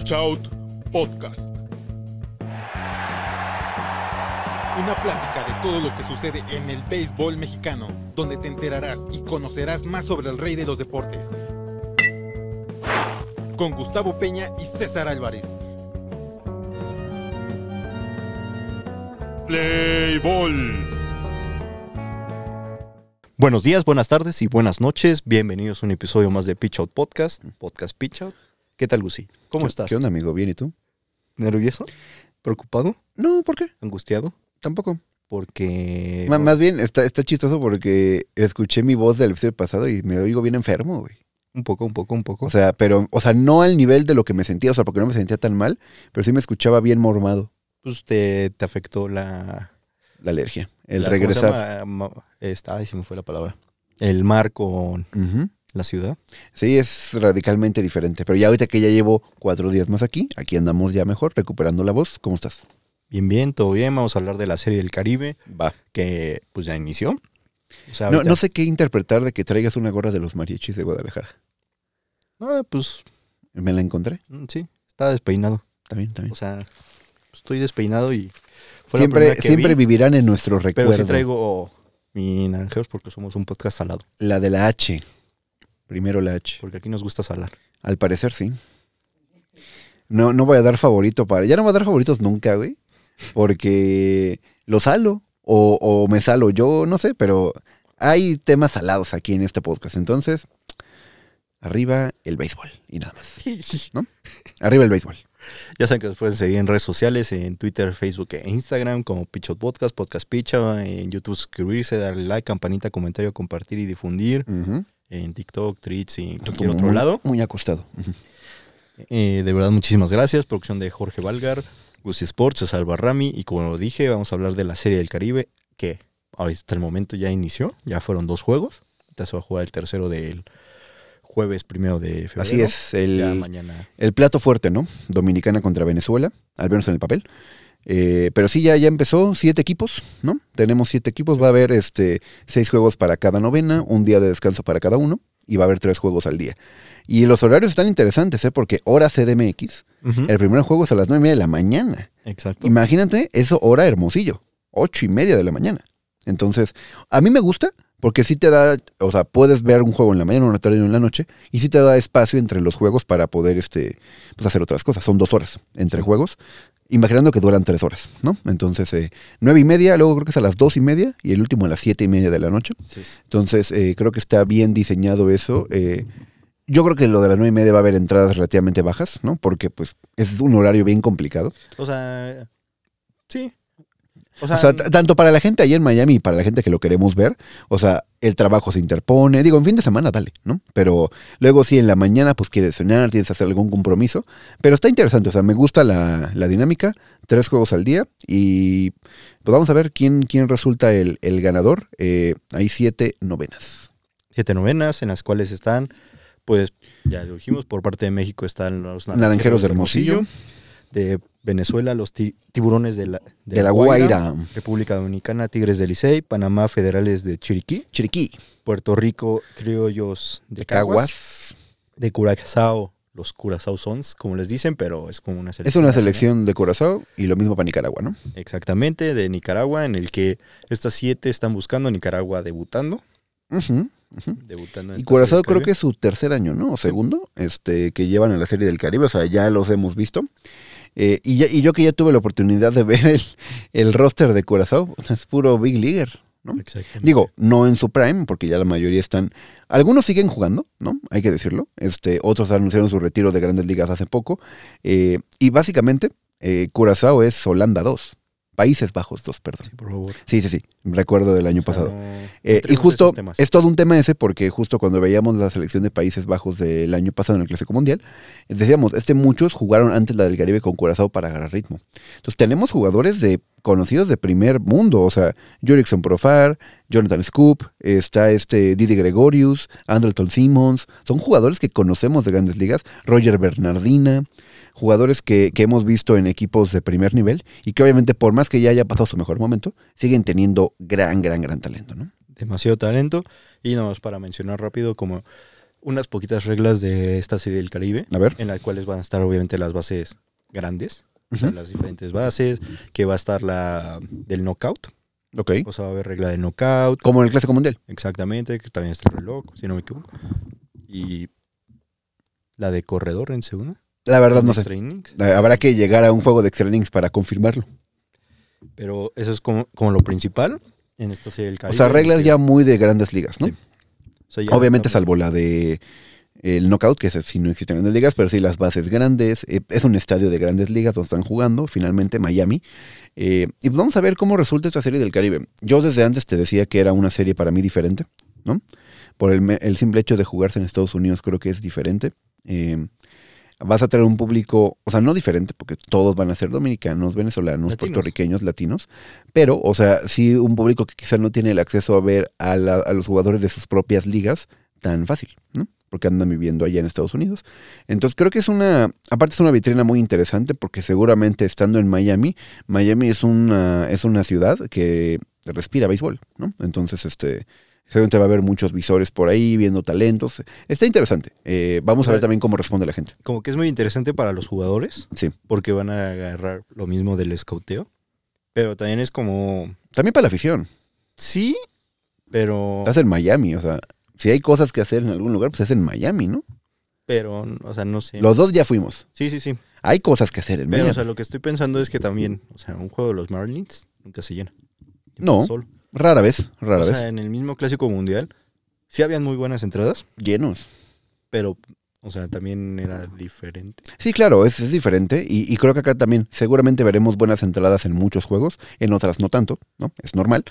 Pitch Out Podcast. Una plática de todo lo que sucede en el béisbol mexicano, donde te enterarás y conocerás más sobre el rey de los deportes. Con Gustavo Peña y César Álvarez. Playball. Buenos días, buenas tardes y buenas noches. Bienvenidos a un episodio más de Pitch Out Podcast, mm. Podcast Pitch Out. ¿Qué tal, Gusi? ¿Cómo estás? ¿Qué onda, amigo? ¿Bien y tú? ¿Nervioso? ¿Preocupado? No, ¿por qué? ¿Angustiado? Tampoco. Porque. más bien, está, chistoso porque escuché mi voz del episodio pasado y me oigo bien enfermo, güey. Un poco, un poco, un poco. O sea, pero, o sea, no al nivel de lo que me sentía, o sea, porque no me sentía tan mal, pero sí me escuchaba bien mormado. Pues te, te afectó la. La alergia. El regresar. Estaba, se me fue la palabra. El mar con la ciudad? Sí, es radicalmente diferente. Pero ya ahorita que ya llevo cuatro días más aquí, aquí andamos ya mejor, recuperando la voz. ¿Cómo estás? Bien, bien, todo bien. Vamos a hablar de la serie del Caribe. Va. Que pues ya inició. no, sé qué interpretar de que traigas una gorra de los mariachis de Guadalajara. No, pues. ¿Me la encontré? Mm, sí, está despeinado. También, también. O sea, estoy despeinado y. siempre siempre vivirán en nuestro recuerdo. Pero sí traigo mi naranjeros porque somos un podcast al lado. La de la H. Primero la H. Porque aquí nos gusta salar. Al parecer, sí. No, no voy a dar favorito para. Ya no voy a dar favoritos nunca, güey. Porque lo salo. O, me salo yo, no sé, pero hay temas salados aquí en este podcast. Entonces, arriba el béisbol y nada más. Arriba el béisbol. Ya saben que nos pueden seguir en redes sociales, en Twitter, Facebook e Instagram como Pichot Podcast, Podcast Picha, en YouTube suscribirse, darle like, campanita, comentario, compartir y difundir en TikTok, Twitch y cualquier otro lado. Muy acostado. Eh, de verdad, muchísimas gracias. Producción de Jorge Valgar, Gucci Sports, César Y como lo dije, vamos a hablar de la Serie del Caribe, que hasta el momento ya inició. Ya fueron dos juegos. Ya se va a jugar el tercero del jueves primero de febrero. Así es. El, mañana. el plato fuerte, ¿no? Dominicana contra Venezuela, al menos en el papel. Eh, pero sí, ya, ya empezó, siete equipos, ¿no? Tenemos siete equipos, va a haber este, seis juegos para cada novena, un día de descanso para cada uno, y va a haber tres juegos al día. Y los horarios están interesantes, ¿eh? Porque hora CDMX, el primer juego es a las nueve y media de la mañana. Exacto. Imagínate eso hora hermosillo, ocho y media de la mañana. Entonces, a mí me gusta, porque sí te da, o sea, puedes ver un juego en la mañana, una tarde y en la noche, y sí te da espacio entre los juegos para poder este, pues hacer otras cosas. Son dos horas entre juegos imaginando que duran tres horas, ¿no? Entonces, eh, nueve y media, luego creo que es a las dos y media y el último a las siete y media de la noche. Entonces, eh, creo que está bien diseñado eso. Eh, yo creo que lo de las nueve y media va a haber entradas relativamente bajas, ¿no? Porque, pues, es un horario bien complicado. O sea, sí. O sea, tanto para la gente allá en Miami y para la gente que lo queremos ver, o sea, el trabajo se interpone. Digo, en fin de semana, dale, ¿no? Pero luego si en la mañana, pues quieres cenar, tienes que hacer algún compromiso. Pero está interesante, o sea, me gusta la, dinámica. Tres juegos al día y pues vamos a ver quién, quién resulta el, el ganador. Eh, hay siete novenas. Siete novenas en las cuales están, pues, ya dijimos, por parte de México están los Naranjeros, De Hermosillo de Venezuela, los tiburones de la, Guaira, República Dominicana, Tigres de Licey, Panamá, Federales de Chiriquí, Chiriquí, Puerto Rico, Criollos de, Caguas, de Curazao, los Curazao Sons, como les dicen, pero es como una selección. Es una selección de Curazao y lo mismo para Nicaragua, ¿no? Exactamente, de Nicaragua, en el que estas siete están buscando Nicaragua debutando. y Curazao creo que es su tercer año, ¿no? O segundo, este, que llevan en la Serie del Caribe, o sea, ya los hemos visto. Eh, y, yo que ya tuve la oportunidad de ver el, roster de Curazao, es puro Big Leaguer. ¿no? Digo, no en su prime, porque ya la mayoría están. Algunos siguen jugando, ¿no? Hay que decirlo. Este, otros anunciaron su retiro de grandes ligas hace poco. Eh, y básicamente, eh, Curazao es Holanda 2. Países Bajos dos perdón. Sí, por favor. Sí, sí, sí. Recuerdo del año pasado. Eh, y justo es todo un tema ese, porque justo cuando veíamos la selección de Países Bajos del año pasado en el Clásico Mundial, decíamos, este muchos jugaron antes la del Caribe con Curazao para agarrar ritmo. Entonces tenemos jugadores de conocidos de primer mundo, o sea, Jurickson Profar, Jonathan Scoop, está este Didi Gregorius, Andrelton Simmons, son jugadores que conocemos de grandes ligas, Roger Bernardina, jugadores que, hemos visto en equipos de primer nivel y que obviamente por más que ya haya pasado su mejor momento, siguen teniendo gran, gran, gran talento, ¿no? Demasiado talento y nada para mencionar rápido como unas poquitas reglas de esta serie del Caribe, en las cuales van a estar obviamente las bases grandes, sea, las diferentes bases, que va a estar la del knockout. Ok. O sea, va a haber regla de knockout. Como en el Clásico Mundial. Exactamente, que también está el reloj, si no me equivoco. Y la de corredor en segunda. La verdad no sé. Habrá que llegar a un juego de extra para confirmarlo. Pero eso es como, lo principal en esta serie del Caribe. O sea, reglas ya muy de grandes ligas, ¿no? Sí. Obviamente, salvo la de el knockout, que si no existen grandes ligas, pero sí las bases grandes. Eh, es un estadio de grandes ligas donde están jugando, finalmente Miami. Eh, y vamos a ver cómo resulta esta serie del Caribe. Yo desde antes te decía que era una serie para mí diferente, ¿no? Por el, simple hecho de jugarse en Estados Unidos creo que es diferente. Eh, vas a tener un público, o sea, no diferente, porque todos van a ser dominicanos, venezolanos, puertorriqueños, latinos, pero, o sea, sí un público que quizás no tiene el acceso a ver a los jugadores de sus propias ligas tan fácil, ¿no? porque andan viviendo allá en Estados Unidos. Entonces creo que es una, aparte es una vitrina muy interesante porque seguramente estando en Miami, Miami es una, es una ciudad que respira béisbol, ¿no? Entonces, este, seguramente va a haber muchos visores por ahí, viendo talentos. Está interesante. Eh, vamos a ver también cómo responde la gente. Como que es muy interesante para los jugadores. Sí. Porque van a agarrar lo mismo del escauteo. Pero también es como... También para la afición. Sí, pero... Estás en Miami, o sea si hay cosas que hacer en algún lugar, pues es en Miami, ¿no? Pero, o sea, no sé. Los dos ya fuimos. Sí, sí, sí. Hay cosas que hacer en Miami. O sea, lo que estoy pensando es que también, o sea, un juego de los Marlins nunca se llena. no, solo. rara vez, rara vez. O sea, en el mismo Clásico Mundial sí habían muy buenas entradas. Llenos. Pero o sea, también era diferente. Sí, claro, es, diferente. Y, creo que acá también seguramente veremos buenas entradas en muchos juegos, en otras no tanto, ¿no? Es normal.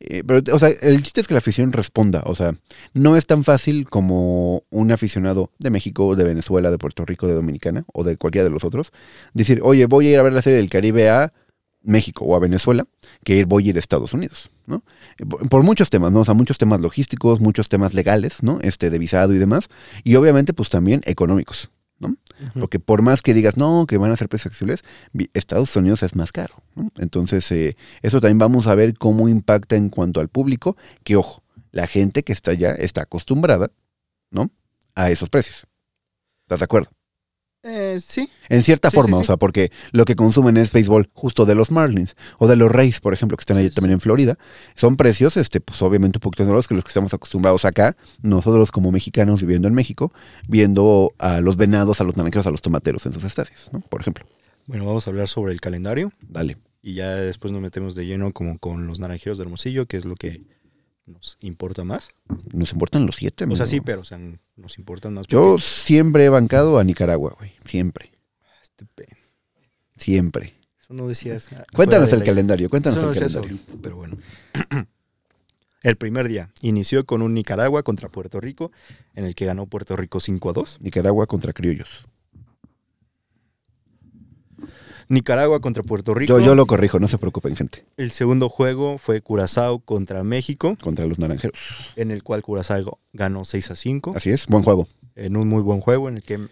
Eh, pero, o sea, el chiste es que la afición responda. O sea, no es tan fácil como un aficionado de México, de Venezuela, de Puerto Rico, de Dominicana o de cualquiera de los otros, decir, oye, voy a ir a ver la serie del Caribe A México o a Venezuela que voy a ir a Estados Unidos, ¿no? Por, muchos temas, ¿no? O sea, muchos temas logísticos, muchos temas legales, ¿no? Este, de visado y demás. Y obviamente, pues también económicos, ¿no? Porque por más que digas, no, que van a ser precios accesibles, Estados Unidos es más caro, ¿no? Entonces, eh, eso también vamos a ver cómo impacta en cuanto al público, que ojo, la gente que está ya, está acostumbrada, ¿no? A esos precios. ¿Estás de acuerdo? Eh, sí. En cierta forma, o sea, porque lo que consumen es béisbol justo de los Marlins o de los Rays, por ejemplo, que están ahí también en Florida. Son precios, este, pues obviamente un poquito más que los que estamos acostumbrados acá, nosotros como mexicanos viviendo en México, viendo a los venados, a los naranjeros, a los tomateros en sus estadios, ¿no? Por ejemplo. Bueno, vamos a hablar sobre el calendario. Dale. Y ya después nos metemos de lleno como con los naranjeros de Hermosillo, que es lo que nos importa más. Nos importan los siete. O sea, sí, pero o sea, nos importan más. Yo siempre he bancado a Nicaragua, güey. Siempre. Ah, este siempre. Eso no decías. Ah, cuéntanos el calendario, cuéntanos el calendario. pero bueno. El primer día inició con un Nicaragua contra Puerto Rico, en el que ganó Puerto Rico 5 a 2. Nicaragua contra Criollos. Nicaragua contra Puerto Rico. Yo, yo lo corrijo, no se preocupen, gente. El segundo juego fue Curazao contra México. Contra los Naranjeros. En el cual Curazao ganó 6 a 5. Así es, buen juego. En un muy buen juego en el que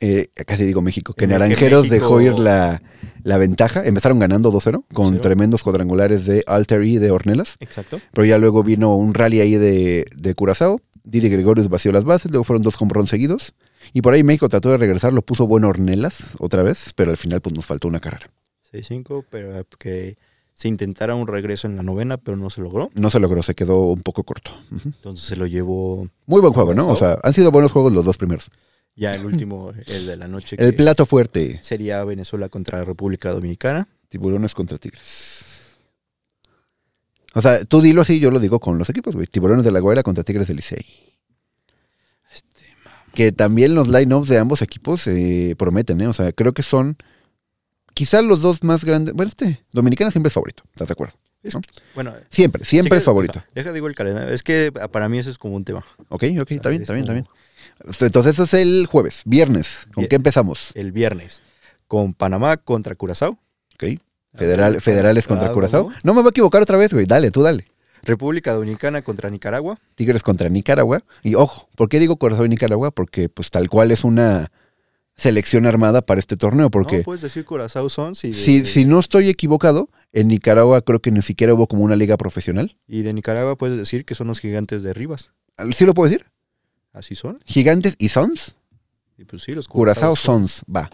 eh, casi digo México, que Naranjeros dejó ir la, ventaja. Empezaron ganando 2-0 con tremendos cuadrangulares de Alter y de Hornelas. Exacto. Pero ya luego vino un rally ahí de, de Curazao. Didi Gregorius vació las bases, luego fueron dos con seguidos. Y por ahí México trató de regresar, lo puso bueno Hornelas otra vez, pero al final pues nos faltó una carrera. 6-5, pero que se intentara un regreso en la novena, pero no se logró. No se logró, se quedó un poco corto. Entonces se lo llevó. Muy buen juego, ¿no? O sea, han sido buenos juegos los dos primeros. Ya el último, el de la noche. el plato fuerte. Sería Venezuela contra República Dominicana. Tiburones contra Tigres. O sea, tú dilo así, yo lo digo con los equipos, güey. Tiburones de la Guaira contra Tigres del Licey que también los line-ups de ambos equipos eh, prometen, ¿eh? O sea, creo que son quizás los dos más grandes. Bueno, este, Dominicana siempre es favorito, ¿estás de acuerdo? bueno, eh, siempre, siempre es favorito. Deja, digo el calendario, es que para mí eso es como un tema. Ok, ok, está bien, está bien, está bien. Entonces eso es el jueves, viernes. ¿Con qué empezamos? El viernes. Con Panamá contra Curazao. Ok. Federal, federales contra Curazao. No me voy a equivocar otra vez, güey. Dale, tú dale. República Dominicana contra Nicaragua. Tigres contra Nicaragua. Y ojo, ¿por qué digo corazón Nicaragua? Porque pues tal cual es una selección armada para este torneo. Porque puedes decir sons Si, no estoy equivocado, en Nicaragua creo que ni siquiera hubo como una liga profesional. Y de Nicaragua puedes decir que son los gigantes de Rivas. Ah, ¿Sí lo puedo decir? Así son. ¿Gigantes y Sons? Y pues sí, los Curazao, Sons. va.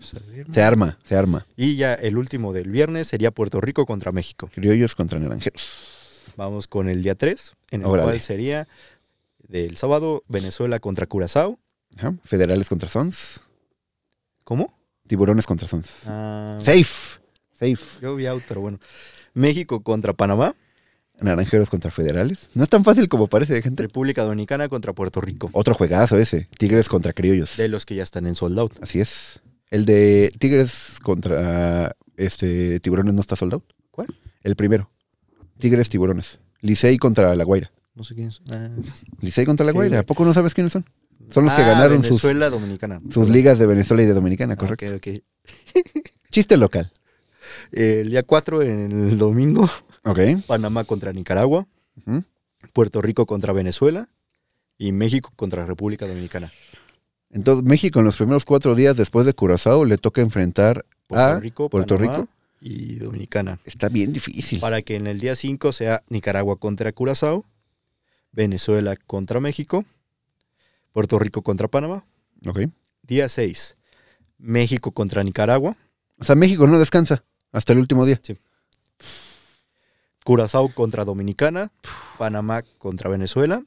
Se arma, se arma. Y ya el último del viernes sería Puerto Rico contra México. Criollos contra Naranjeros. Vamos con el día 3, en el cual sería del sábado Venezuela contra Curazao. Federales contra Sons. ¿Cómo? Tiburones contra Sons. Ah, safe. Safe. Yo vi out, pero bueno. México contra Panamá. Naranjeros contra Federales. No es tan fácil como parece de ¿eh, gente. República Dominicana contra Puerto Rico. Otro juegazo ese. Tigres contra Criollos. De los que ya están en sold out. Así es. El de Tigres contra este Tiburones no está sold out. ¿Cuál? El primero. Tigres Tiburones. Licey contra La Guaira. No sé quiénes son. Ah, Licey contra La Guaira. ¿A poco no sabes quiénes son? Son los que ah, ganaron sus, Dominicana. sus ligas de Venezuela y de Dominicana, ah, correcto. ok, ok. Chiste local. El día 4, en el domingo, Ok. Panamá contra Nicaragua, Puerto Rico contra Venezuela y México contra República Dominicana. Entonces, México en los primeros cuatro días después de Curazao le toca enfrentar a Puerto Rico, y Dominicana. Está bien difícil. Para que en el día 5 sea Nicaragua contra Curazao, Venezuela contra México, Puerto Rico contra Panamá. Ok. Día 6, México contra Nicaragua. O sea, México no descansa hasta el último día. Sí. Curazao contra Dominicana, Panamá contra Venezuela.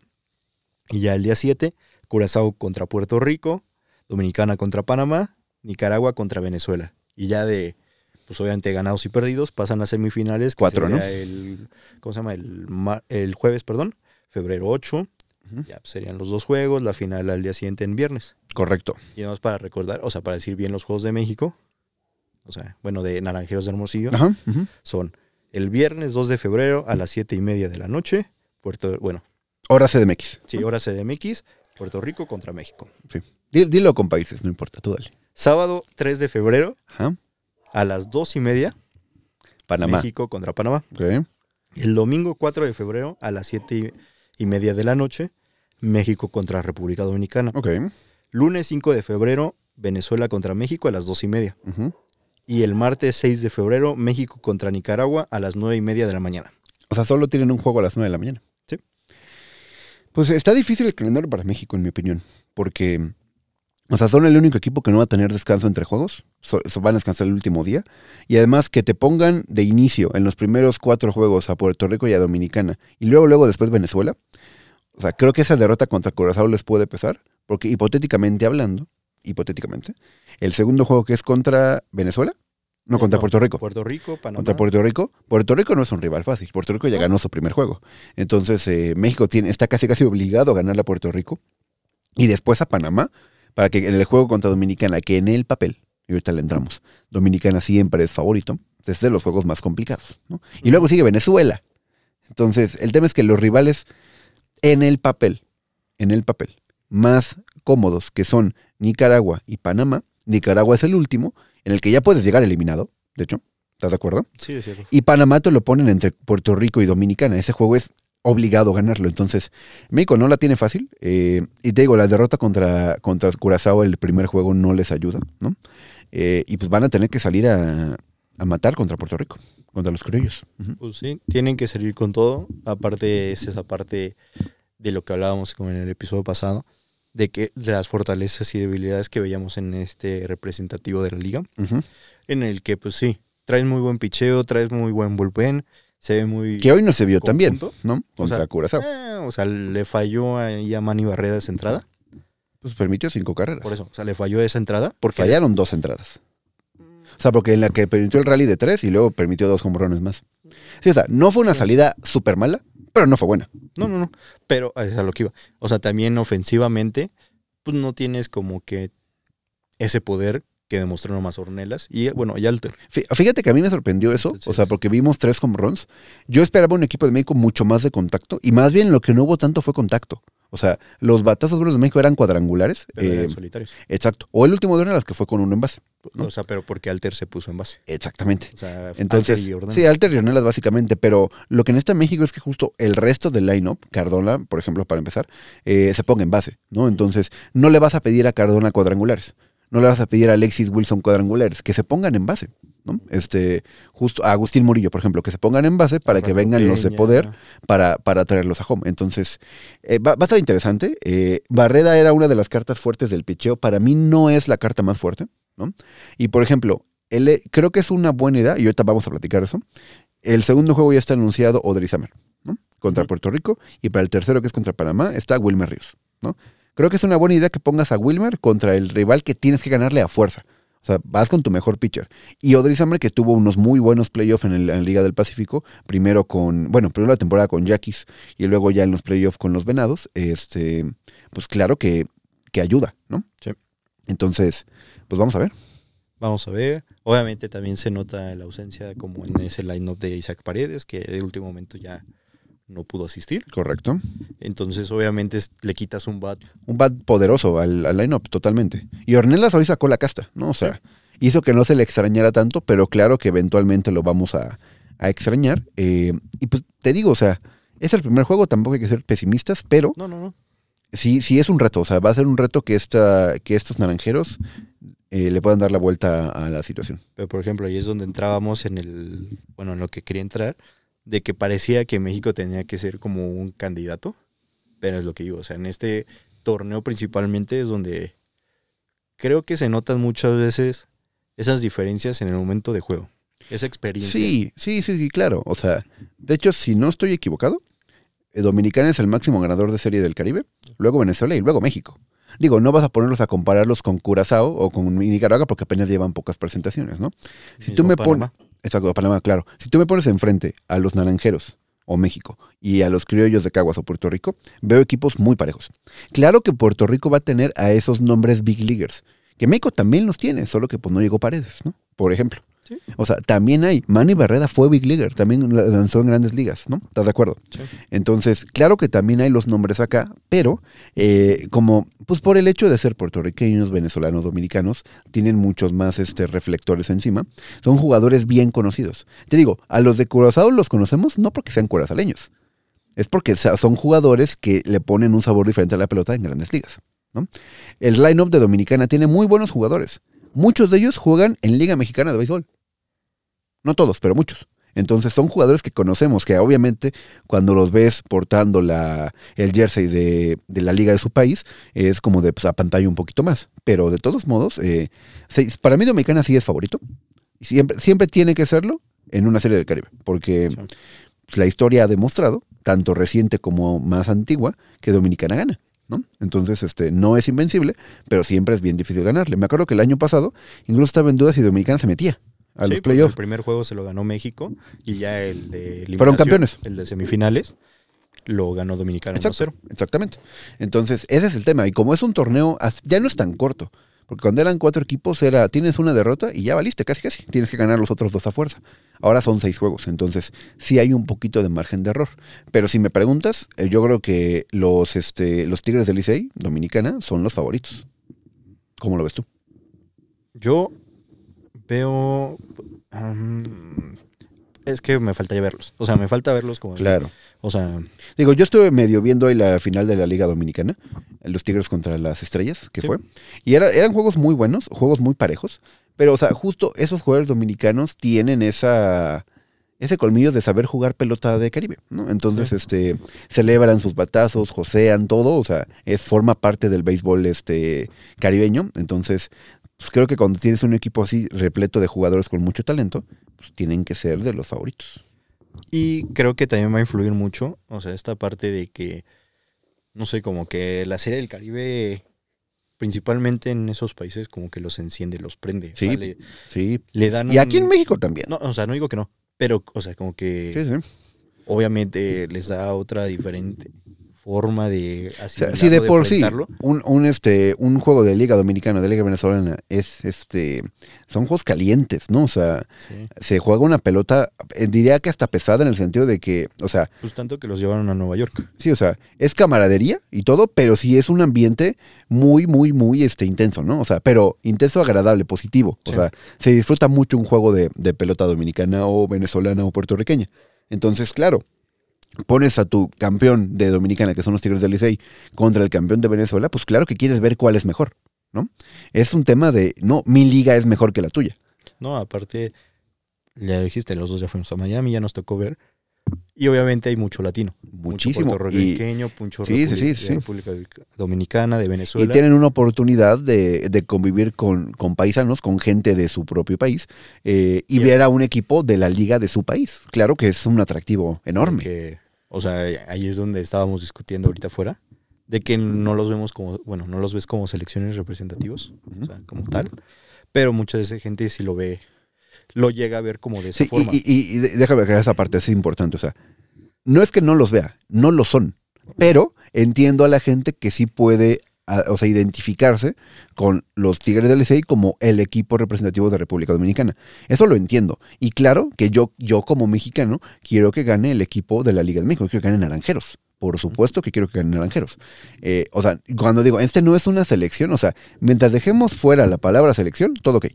Y ya el día 7, Curazao contra Puerto Rico, Dominicana contra Panamá, Nicaragua contra Venezuela. Y ya de pues obviamente ganados y perdidos, pasan a semifinales. Cuatro, ¿no? El, ¿Cómo se llama? El, jueves, perdón, febrero 8. Ya pues, serían los dos juegos, la final al día siguiente en viernes. Correcto. Y además para recordar, o sea, para decir bien los Juegos de México, o sea, bueno, de Naranjeros de Hermosillo, son el viernes 2 de febrero a las 7 y media de la noche, Puerto, bueno. Hora CDMX. Sí, hora CDMX, Puerto Rico contra México. Sí. Dilo con países, no importa, tú dale. Sábado 3 de febrero Ajá a las dos y media. México contra Panamá. El domingo 4 de febrero a las siete y media de la noche, México contra República Dominicana. Lunes 5 de febrero, Venezuela contra México a las dos y media. Y el martes 6 de febrero, México contra Nicaragua a las nueve y media de la mañana. O sea, solo tienen un juego a las 9 de la mañana. Sí. Pues está difícil el calendario para México, en mi opinión, porque o sea, son el único equipo que no va a tener descanso entre juegos. van a descansar el último día. Y además que te pongan de inicio en los primeros cuatro juegos a Puerto Rico y a Dominicana. Y luego, luego después Venezuela. O sea, creo que esa derrota contra Corazón les puede pesar. Porque hipotéticamente hablando, hipotéticamente, el segundo juego que es contra Venezuela, no, contra Puerto Rico. Puerto Rico, Panamá. Contra Puerto Rico. Puerto Rico no es un rival fácil. Puerto Rico ya ganó su primer juego. Entonces, eh, México tiene, está casi casi obligado a ganarle a Puerto Rico. Y después a Panamá, para que en el juego contra Dominicana, que en el papel, y ahorita le entramos, Dominicana siempre es favorito, es de los juegos más complicados. Y luego sigue Venezuela. Entonces, el tema es que los rivales en el papel, en el papel, más cómodos que son Nicaragua y Panamá, Nicaragua es el último, en el que ya puedes llegar eliminado, de hecho, ¿Estás de acuerdo? Sí, es cierto. Y Panamá te lo ponen entre Puerto Rico y Dominicana. Ese juego es obligado a ganarlo. Entonces, México no la tiene fácil. Eh, y te digo, la derrota contra, contra Curazao el primer juego no les ayuda, ¿no? Eh, y pues van a tener que salir a, matar contra Puerto Rico, contra los criollos. Pues sí, tienen que salir con todo. Aparte, es esa parte de lo que hablábamos como en el episodio pasado, de que de las fortalezas y debilidades que veíamos en este representativo de la liga, en el que, pues sí, traes muy buen picheo, traes muy buen bullpen, se ve muy... Que hoy no se vio tan bien, ¿no? o sea, Curazao. Eh, o sea, le falló a Yamani Barreda esa entrada. Pues permitió cinco carreras. Por eso, o sea, le falló esa entrada. Porque Fallaron dos entradas. O sea, porque en la que permitió el rally de tres y luego permitió dos hombrones más. Sí, o sea, no fue una salida súper mala, pero no fue buena. No, no, no. Pero es a lo que iba. O sea, también ofensivamente, pues no tienes como que ese poder que demostraron más Ornelas y bueno, y Alter. Fíjate que a mí me sorprendió eso, o sea, porque vimos tres home runs. Yo esperaba un equipo de México mucho más de contacto y más bien lo que no hubo tanto fue contacto. O sea, los batazos duros de México eran cuadrangulares. Eh, solitarios. Exacto. O el último de las que fue con uno en base. ¿no? O sea, pero porque Alter se puso en base. Exactamente. O sea, Entonces, Alter y Sí, Alter y Ornelas básicamente, pero lo que necesita México es que justo el resto del line-up, Cardona, por ejemplo, para empezar, eh, se ponga en base, ¿no? Entonces, no le vas a pedir a Cardona cuadrangulares no le vas a pedir a Alexis Wilson cuadrangulares, que se pongan en base, ¿no? Este, justo a Agustín Murillo, por ejemplo, que se pongan en base para, que vengan los de poder para, para traerlos a home. Entonces, eh, va, a estar interesante. Barrera eh, Barreda era una de las cartas fuertes del picheo. Para mí no es la carta más fuerte, ¿no? Y por ejemplo, él, eh, creo que es una buena idea, y ahorita vamos a platicar eso. El segundo juego ya está anunciado Samer, ¿no? Contra Puerto Rico. Y para el tercero, que es contra Panamá, está Wilmer Ríos, ¿no? Creo que es una buena idea que pongas a Wilmer contra el rival que tienes que ganarle a fuerza. O sea, vas con tu mejor pitcher. Y Audrey Summer, que tuvo unos muy buenos playoffs en, la Liga del Pacífico, primero con, bueno, primero la temporada con Jackies y luego ya en los playoffs con los Venados, este, pues claro que, que ayuda, ¿no? Sí. Entonces, pues vamos a ver. Vamos a ver. Obviamente también se nota la ausencia como en ese line-up de Isaac Paredes, que de último momento ya no pudo asistir. Correcto. Entonces, obviamente, le quitas un bat. Un bat poderoso al, line up totalmente. Y Ornelas hoy sacó la casta, ¿no? O sea, hizo que no se le extrañara tanto, pero claro que eventualmente lo vamos a, extrañar. Eh, y pues te digo, o sea, es el primer juego, tampoco hay que ser pesimistas, pero. No, no, no. Sí, sí es un reto, o sea, va a ser un reto que, esta, que estos naranjeros eh, le puedan dar la vuelta a la situación. Pero, por ejemplo, ahí es donde entrábamos en el. Bueno, en lo que quería entrar de que parecía que México tenía que ser como un candidato, pero es lo que digo, o sea, en este torneo principalmente es donde creo que se notan muchas veces esas diferencias en el momento de juego, esa experiencia. Sí, sí, sí, sí, claro, o sea, de hecho, si no estoy equivocado, eh, Dominicana es el máximo ganador de serie del Caribe, luego Venezuela y luego México. Digo, no vas a ponerlos a compararlos con Curazao o con Nicaragua porque apenas llevan pocas presentaciones, ¿no? Si tú me pones... Exacto, Panamá, claro. Si tú me pones enfrente a los naranjeros o México y a los criollos de Caguas o Puerto Rico, veo equipos muy parejos. Claro que Puerto Rico va a tener a esos nombres big leaguers, que México también los tiene, solo que pues no llegó Paredes, ¿no? Por ejemplo. O sea, también hay. Manny Barreda fue Big Leaguer, también lanzó en grandes ligas, ¿no? ¿Estás de acuerdo? Entonces, claro que también hay los nombres acá, pero eh, como, pues por el hecho de ser puertorriqueños, venezolanos, dominicanos, tienen muchos más este, reflectores encima, son jugadores bien conocidos. Te digo, a los de Curazao los conocemos no porque sean curazaleños, es porque son jugadores que le ponen un sabor diferente a la pelota en grandes ligas. El line-up de Dominicana tiene muy buenos jugadores. Muchos de ellos juegan en Liga Mexicana de Béisbol. No todos, pero muchos. Entonces son jugadores que conocemos, que obviamente cuando los ves portando la, el jersey de, la liga de su país, es como de pues, a pantalla un poquito más. Pero de todos modos, eh, para mí Dominicana sí es favorito. Siempre, siempre tiene que serlo en una serie del Caribe, porque pues, la historia ha demostrado, tanto reciente como más antigua, que Dominicana gana. ¿No? Entonces, este, no es invencible, pero siempre es bien difícil ganarle. Me acuerdo que el año pasado incluso estaba en duda si Dominicana se metía a los playoffs. El primer juego se lo ganó México y ya el de Fueron campeones. El de semifinales lo ganó Dominicana Exactamente. Entonces, ese es el tema. Y como es un torneo, ya no es tan corto. Porque cuando eran cuatro equipos era, tienes una derrota y ya valiste, casi casi. Tienes que ganar los otros dos a fuerza. Ahora son seis juegos, entonces sí hay un poquito de margen de error. Pero si me preguntas, eh, yo creo que los, este, los Tigres del Licey, Dominicana, son los favoritos. ¿Cómo lo ves tú? Yo Veo. es que me falta verlos. O sea, me falta verlos como. Claro. O sea. Digo, yo estuve medio viendo hoy la final de la Liga Dominicana, los Tigres contra las Estrellas, que fue. Y eran juegos muy buenos, juegos muy parejos. Pero, o sea, justo esos jugadores dominicanos tienen esa. Ese colmillo de saber jugar pelota de Caribe, ¿no? Entonces, este, celebran sus batazos, josean todo, o sea, es, forma parte del béisbol este, caribeño. Entonces, pues creo que cuando tienes un equipo así repleto de jugadores con mucho talento, pues tienen que ser de los favoritos. Y creo que también va a influir mucho, o sea, esta parte de que, no sé, como que la serie del Caribe, principalmente en esos países, como que los enciende, los prende. Sí, sí. Le dan y aquí en México también. No, o sea, no digo que no, pero, o sea, como que... Obviamente les da otra diferente, forma de así de, por sí un, un, este un juego de liga dominicana de liga venezolana es este son juegos calientes no o sea se juega una pelota eh, diría que hasta pesada en el sentido de que o sea pues tanto que los llevaron a Nueva York sí o sea es camaradería y todo pero sí es un ambiente muy muy muy este intenso no o sea pero intenso agradable positivo o sea se disfruta mucho un juego de, de pelota dominicana o venezolana o puertorriqueña entonces claro pones a tu campeón de Dominicana, que son los Tigres del Licey, contra el campeón de Venezuela, pues claro que quieres ver cuál es mejor, ¿no? Es un tema de, no, mi liga es mejor que la tuya. No, aparte, ya dijiste, los dos ya fuimos a Miami, ya nos tocó ver. Y obviamente hay mucho latino. Muchísimo. Mucho sí, República Dominicana, de Venezuela. Y tienen una oportunidad de, de convivir con, con, paisanos, con gente de su propio país eh, y ver a un equipo de la liga de su país. Claro que es un atractivo enorme. O sea, ahí es donde estábamos discutiendo ahorita afuera, de que no los vemos como, bueno, no los ves como selecciones representativos, o sea, como tal, pero mucha de esa gente sí lo ve, lo llega a ver como de esa forma. Y, y, y déjame aclarar esa parte, es importante, o sea, no es que no los vea, no lo son, pero entiendo a la gente que sí puede o sea, identificarse con los Tigres del Licey como el equipo representativo de República Dominicana. Eso lo entiendo. Y claro que yo, yo como mexicano quiero que gane el equipo de la Liga de México, quiero que ganen Naranjeros. Por supuesto que quiero que ganen Naranjeros. Eh, o sea, cuando digo, este no es una selección, o sea, mientras dejemos fuera la palabra selección, todo ok.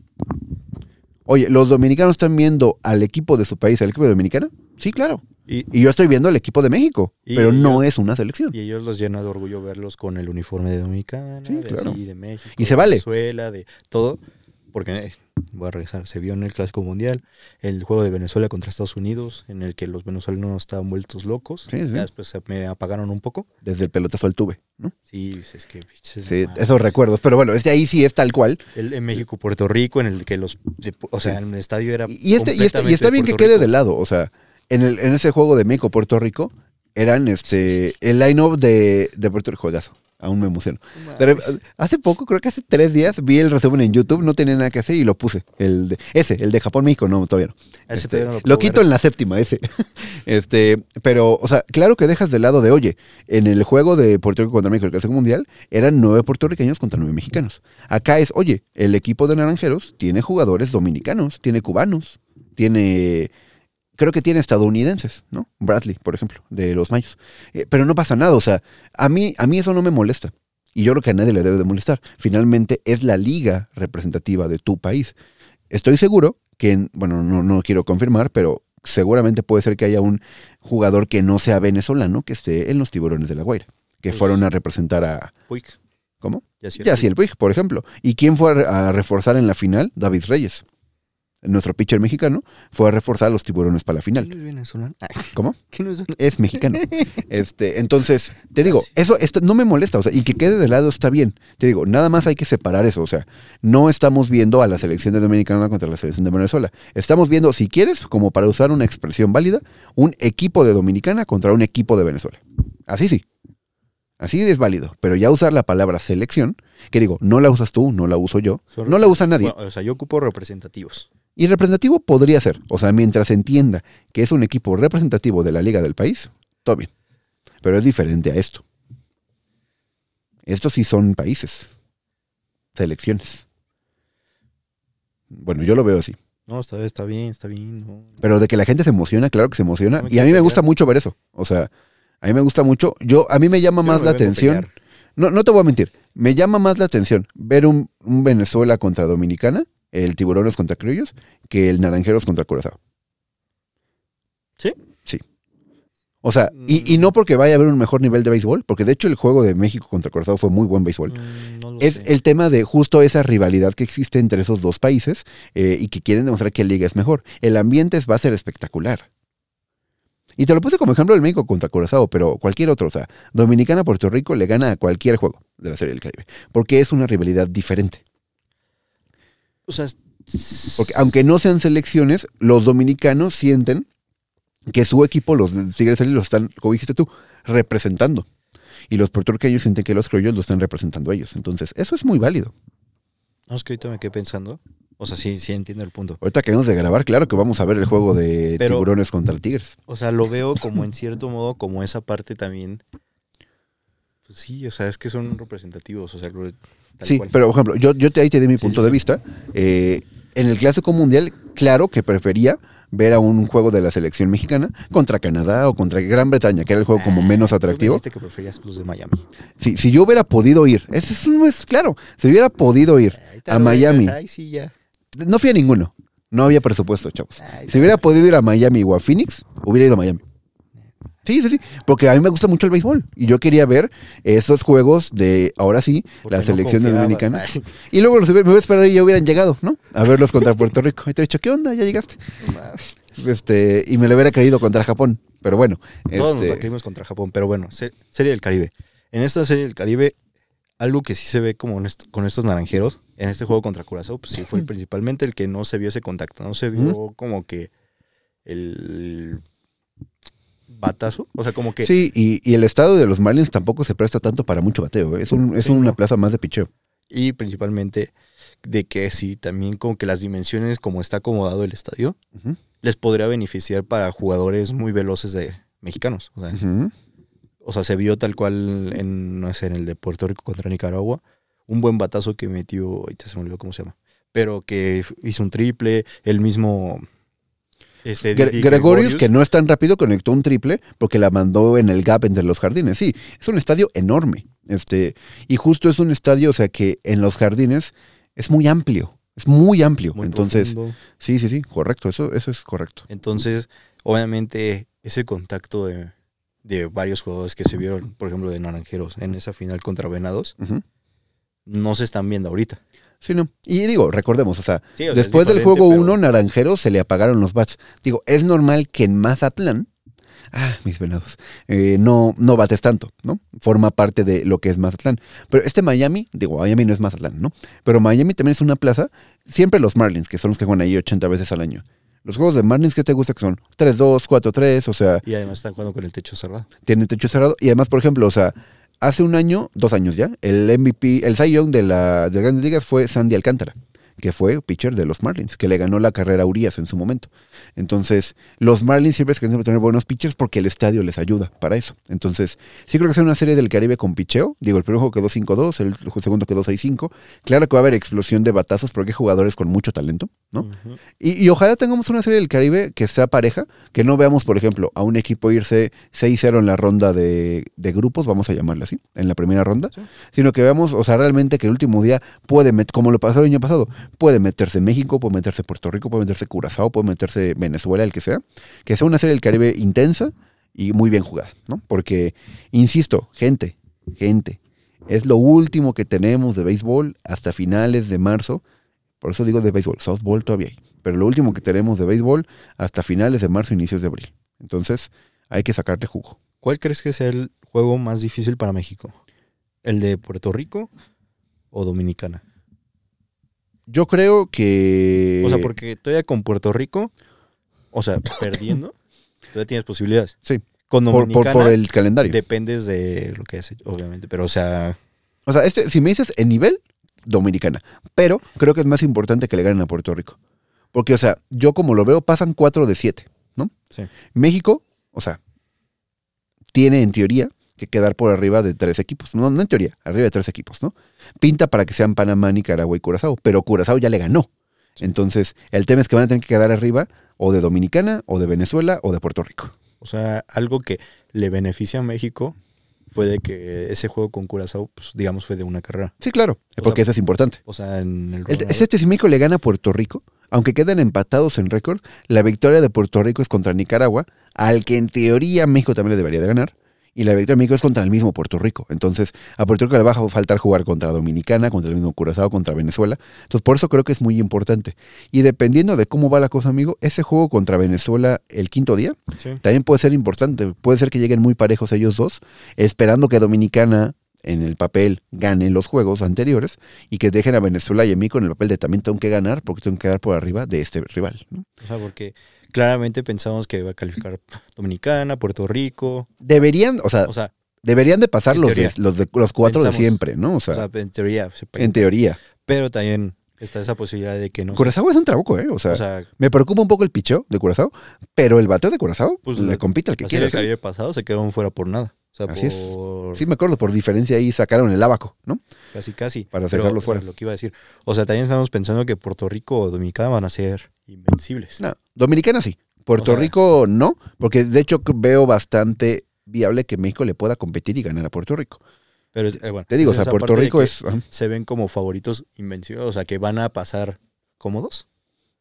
Oye, ¿los dominicanos están viendo al equipo de su país, al equipo dominicano? Sí, claro. Y, yo estoy viendo el equipo de México, pero no es una selección. Y ellos los llena de orgullo verlos con el uniforme de Dominicana, de, México, y se vale. Venezuela, de todo. Porque, eh, voy a regresar, se vio en el Clásico Mundial, el juego de Venezuela contra Estados Unidos, en el que los venezolanos estaban vueltos locos. Sí, después me apagaron un poco. Desde el pelotazo al tuve, ¿no? Sí, pues, es que... Sí, esos recuerdos, pero bueno, este ahí sí es tal cual. El, en México-Puerto Rico, en el que los... O sea, el estadio era... Y, este, y, este, está bien que quede de lado, o sea en, ese juego de México-Puerto Rico, eran este, el line-up de, Puerto Rico. Juegazo. Aún me emociono. Eh, hace poco, creo que hace tres días, vi el resumen en YouTube, no tenía nada que hacer y lo puse. El ese, el de Japón, México, no, todavía no. Este, lo, quito en la séptima, ese. este, pero, o sea, claro que dejas de lado de, oye, en el juego de Puerto Rico contra México, el Clásico Mundial, eran nueve puertorriqueños contra nueve mexicanos. Acá es, oye, el equipo de naranjeros tiene jugadores dominicanos, tiene cubanos, tiene creo que tiene estadounidenses, ¿no? Bradley, por ejemplo, de los Mayos. Eh, pero no pasa nada, o sea, a mí, a mí eso no me molesta. Y yo creo que a nadie le debe de molestar. Finalmente es la liga representativa de tu país. Estoy seguro que, bueno, no, quiero confirmar, pero seguramente puede ser que haya un jugador que no sea venezolano que esté en los tiburones de la Guaira, que fueron a representar a... Puig. ¿Cómo? Yaciel, el Puig, por ejemplo. ¿Y quién fue a reforzar en la final? David Reyes nuestro pitcher mexicano, fue a reforzar a los tiburones para la final. ¿Quién es venezolano? ¿Cómo? es, mexicano. Este, entonces, te digo, eso esto no me molesta, o sea, y que quede de lado está bien. Te digo, nada más hay que separar eso, o sea, no estamos viendo a la selección de Dominicana contra la selección de Venezuela. Estamos viendo, si quieres, como para usar una expresión válida, un equipo de Dominicana contra un equipo de Venezuela. Así sí. Así es válido, pero ya usar la palabra selección, que digo, no la usas tú, no la uso yo, no la usa nadie. o sea, yo ocupo representativos. Y representativo podría ser. O sea, mientras entienda que es un equipo representativo de la liga del país, todo bien. Pero es diferente a esto. Estos sí son países, selecciones. Bueno, yo lo veo así. No, está, bien, está bien. Pero de que la gente se emociona, claro que se emociona. y a mí me gusta mucho ver eso. O sea, a mí me gusta mucho. Yo, a mí me llama más la atención. No, no te voy a mentir. Me llama más la atención ver un Venezuela contra Dominicana el Tiburones contra Criollos que el Naranjeros contra Curazao. ¿Sí? Sí. O sea, y, mm. no porque vaya a haber un mejor nivel de béisbol, porque de hecho el juego de México contra Corazado fue muy buen béisbol. Mm, es el tema de justo esa rivalidad que existe entre esos dos países eh, y que quieren demostrar que la liga es mejor. El ambiente va a ser espectacular. Y te lo puse como ejemplo el México contra Curazao, pero cualquier otro. O sea, Dominicana Puerto Rico le gana a cualquier juego de la Serie del Caribe, porque es una rivalidad diferente. O sea. Porque aunque no sean selecciones, los dominicanos sienten que su equipo, los Tigres los están, como dijiste tú, representando. Y los puertorriqueños sienten que los criollos lo están representando a ellos. Entonces, eso es muy válido. No, es que ahorita me quedé pensando. O sea, sí, sí entiendo el punto. Ahorita que de grabar, claro que vamos a ver el juego de tiburones contra el tigres. O sea, lo veo como en cierto modo, como esa parte también. Pues sí, o sea, es que son representativos. O sea, Sí, pero por ejemplo, yo, te, ahí te di mi punto de vista. Eh, en el Clásico Mundial, claro que prefería ver a un juego de la selección mexicana contra Canadá o contra Gran Bretaña, que era el juego como ah, menos atractivo. que preferías los de Miami. Sí, si yo hubiera podido ir, eso es, es claro, si hubiera podido ir a Miami. No fui a ninguno. No había presupuesto, chavos. si hubiera podido ir a Miami o a Phoenix, hubiera ido a Miami. Sí, sí, sí. Porque a mí me gusta mucho el béisbol. Y yo quería ver esos juegos de, ahora sí, la selección dominicana. Y luego me me hubiera esperado y ya hubieran llegado, ¿no? A verlos contra Puerto Rico. Y te he dicho, ¿qué onda? Ya llegaste. Este, y me lo hubiera creído contra Japón. Pero bueno. Todos nos este la creímos contra Japón. Pero bueno, Serie del Caribe. En esta Serie del Caribe, algo que sí se ve como con estos naranjeros, en este juego contra Curazao, pues sí fue principalmente el que no se vio ese contacto. No se vio como que el batazo. O sea, como que. Sí, y, el estado de los Marlins tampoco se presta tanto para mucho bateo. ¿eh? Es, una plaza más de picheo. Y principalmente de que sí, también como que las dimensiones, como está acomodado el estadio, les podría beneficiar para jugadores muy veloces de mexicanos. O sea, se vio tal cual en, no sé, en el de Puerto Rico contra Nicaragua. Un buen batazo que metió, ahorita se me olvidó cómo se llama, pero que hizo un triple, el mismo este, Gregorius, que no es tan rápido, conectó un triple porque la mandó en el gap entre los jardines. Sí, es un estadio enorme. Este, y justo es un estadio, o sea que en los jardines es muy amplio. Es muy amplio. Entonces, sí, sí, sí, correcto. Eso, eso es correcto. Entonces, obviamente, ese contacto de, varios jugadores que se vieron, por ejemplo, de Naranjeros en esa final contra Venados, no se están viendo ahorita. Sí, no. Y digo, recordemos, o sea, después del juego 1, Naranjero se le apagaron los bats. Digo, es normal que en Mazatlán, ah, mis venados, eh, no, no bates tanto, ¿no? Forma parte de lo que es Mazatlán. Pero este Miami, digo, Miami no es Mazatlán, ¿no? Pero Miami también es una plaza, siempre los Marlins, que son los que juegan ahí 80 veces al año. Los juegos de Marlins, que te gusta que son? 3-2, 4-3, o sea... Y además están jugando con el techo cerrado. Tienen techo cerrado. Y además, por ejemplo, o sea, hace un año, dos años ya, el MVP, el Cy Young e de la de Grandes Ligas fue Sandy Alcántara, que fue pitcher de los Marlins, que le ganó la carrera a Urias en su momento. Entonces, los Marlins siempre se que tener buenos pitchers porque el estadio les ayuda para eso. Entonces, sí creo que sea una serie del Caribe con picheo. Digo, el primer juego quedó 5-2, el segundo quedó 6-5. Claro que va a haber explosión de batazos porque hay jugadores con mucho talento, ¿no? y, ojalá tengamos una serie del Caribe que sea pareja, que no veamos, por ejemplo, a un equipo irse 6-0 en la ronda de, grupos, vamos a llamarla así, en la primera ronda, sino que veamos, o sea, realmente que el último día puede, como lo pasó el año pasado, puede meterse México, puede meterse Puerto Rico, puede meterse Curazao, puede meterse Venezuela, el que sea, que sea una serie del Caribe intensa y muy bien jugada, ¿no? Porque, insisto, gente, gente, es lo último que tenemos de béisbol hasta finales de marzo. Por eso digo de béisbol, softball todavía hay. Pero lo último que tenemos de béisbol hasta finales de marzo, inicios de abril. Entonces, hay que sacarte jugo. ¿Cuál crees que sea el juego más difícil para México? ¿El de Puerto Rico o Dominicana? Yo creo que. O sea, porque todavía con Puerto Rico o sea, perdiendo, todavía tienes posibilidades. Sí. Con por, por, el calendario. Dependes de lo que hayas hecho, obviamente, pero o sea... O sea, este, si me dices el nivel, Dominicana. Pero creo que es más importante que le ganen a Puerto Rico. Porque, o sea, yo como lo veo, pasan 4 de 7, ¿no? Sí. México, o sea, tiene en teoría que quedar por arriba de tres equipos. No, no en teoría, arriba de tres equipos, ¿no? Pinta para que sean Panamá, Nicaragua y Curazao, pero Curazao ya le ganó. Entonces, el tema es que van a tener que quedar arriba o de Dominicana, o de Venezuela, o de Puerto Rico. O sea, algo que le beneficia a México fue de que ese juego con Curazao, pues, digamos, fue de una carrera. Sí, claro, porque eso es importante. O sea, en el... este, si este México le gana a Puerto Rico, aunque queden empatados en récord, la victoria de Puerto Rico es contra Nicaragua, al que en teoría México también le debería de ganar. Y la victoria de México es contra el mismo Puerto Rico. Entonces, a Puerto Rico le va a faltar jugar contra Dominicana, contra el mismo Curazao, contra Venezuela. Entonces, por eso creo que es muy importante. Y dependiendo de cómo va la cosa, amigo, ese juego contra Venezuela el quinto día también puede ser importante. Puede ser que lleguen muy parejos ellos dos, esperando que Dominicana en el papel gane los juegos anteriores y que dejen a Venezuela y a mí en el papel de también tengo que ganar porque tengo que quedar por arriba de este rival. ¿no? O sea, porque claramente pensamos que va a calificar Dominicana, Puerto Rico. Deberían, o sea, deberían de pasar los, los, de, los, cuatro de siempre, ¿no? O sea, en teoría. en teoría. Pero también está esa posibilidad de que no. Curazao es un trabuco, ¿eh? O sea, me preocupa un poco el picho de Curazao, pero el bateo de Curazao pues, le compite al que quiere. El pasado se quedó fuera por nada. Así es. Sí, me acuerdo, por diferencia ahí sacaron el abaco, ¿no? Casi, casi. Para cerrarlo fuera. Lo que iba a decir. O sea, también estamos pensando que Puerto Rico o Dominicana van a ser invencibles. No, Dominicana sí. Puerto Rico no, porque de hecho veo bastante viable que México le pueda competir y ganar a Puerto Rico. Pero eh, bueno, te digo, o sea, Puerto Rico es se ven como favoritos invencibles, o sea, que van a pasar cómodos.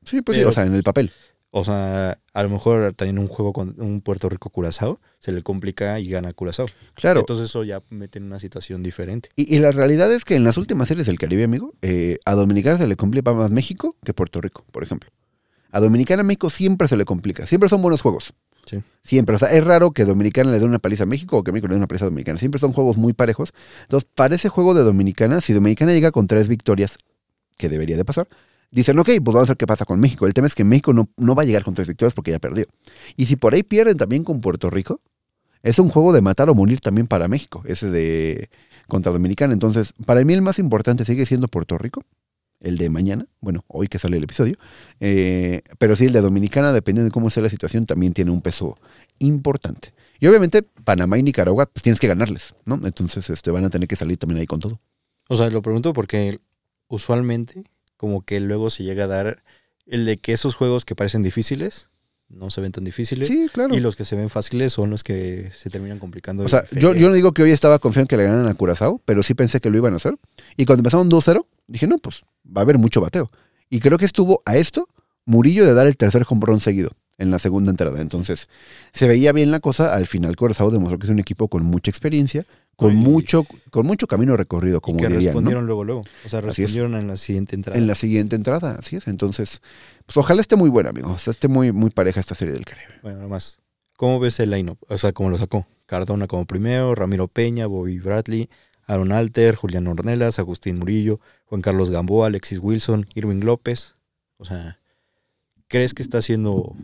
Sí, pues sí, o sea, en el papel. O sea, a lo mejor también un juego con un Puerto Rico Curazao se le complica y gana Curazao. Claro. Entonces eso ya mete en una situación diferente. Y, la realidad es que en las últimas series del Caribe, amigo, eh, a Dominicana se le complica más México que Puerto Rico, por ejemplo. A Dominicana México siempre se le complica. Siempre son buenos juegos. Sí. Siempre. O sea, es raro que Dominicana le dé una paliza a México o que México le dé una paliza a Dominicana. Siempre son juegos muy parejos. Entonces, para ese juego de Dominicana, si Dominicana llega con tres victorias, que debería de pasar, dicen, ok, pues vamos a ver qué pasa con México. El tema es que México no, va a llegar con tres victorias porque ya perdió. Y si por ahí pierden también con Puerto Rico, es un juego de matar o morir también para México, ese de contra Dominicana. Entonces, para mí el más importante sigue siendo Puerto Rico, el de mañana, bueno, hoy que sale el episodio, eh, pero sí el de Dominicana, dependiendo de cómo sea la situación, también tiene un peso importante. Y obviamente Panamá y Nicaragua, pues tienes que ganarles, ¿no? Entonces este, van a tener que salir también ahí con todo. O sea, lo pregunto porque usualmente como que luego se llega a dar el de que esos juegos que parecen difíciles no se ven tan difíciles. Sí, claro. Y los que se ven fáciles son los que se terminan complicando. O sea, yo, yo, no digo que hoy estaba confiado en que le ganan a Curazao, pero sí pensé que lo iban a hacer. Y cuando empezaron 2-0, dije, no, pues va a haber mucho bateo. Y creo que estuvo a esto Murillo de dar el tercer comprón seguido en la segunda entrada. Entonces, se veía bien la cosa. Al final, Curazao demostró que es un equipo con mucha experiencia, con mucho, con mucho camino recorrido, como y que respondieron luego, luego. O sea, respondieron en la siguiente entrada. En la siguiente entrada, así es. Entonces, pues ojalá esté muy buena, amigo. O sea, esté muy, muy pareja esta serie del Caribe. Bueno, más. ¿Cómo ves el line O sea, ¿cómo lo sacó? Cardona como primero, Ramiro Peña, Bobby Bradley, Aaron Alter, Julián Ornelas, Agustín Murillo, Juan Carlos Gamboa, Alexis Wilson, Irwin López. O sea, ¿crees que está haciendo...?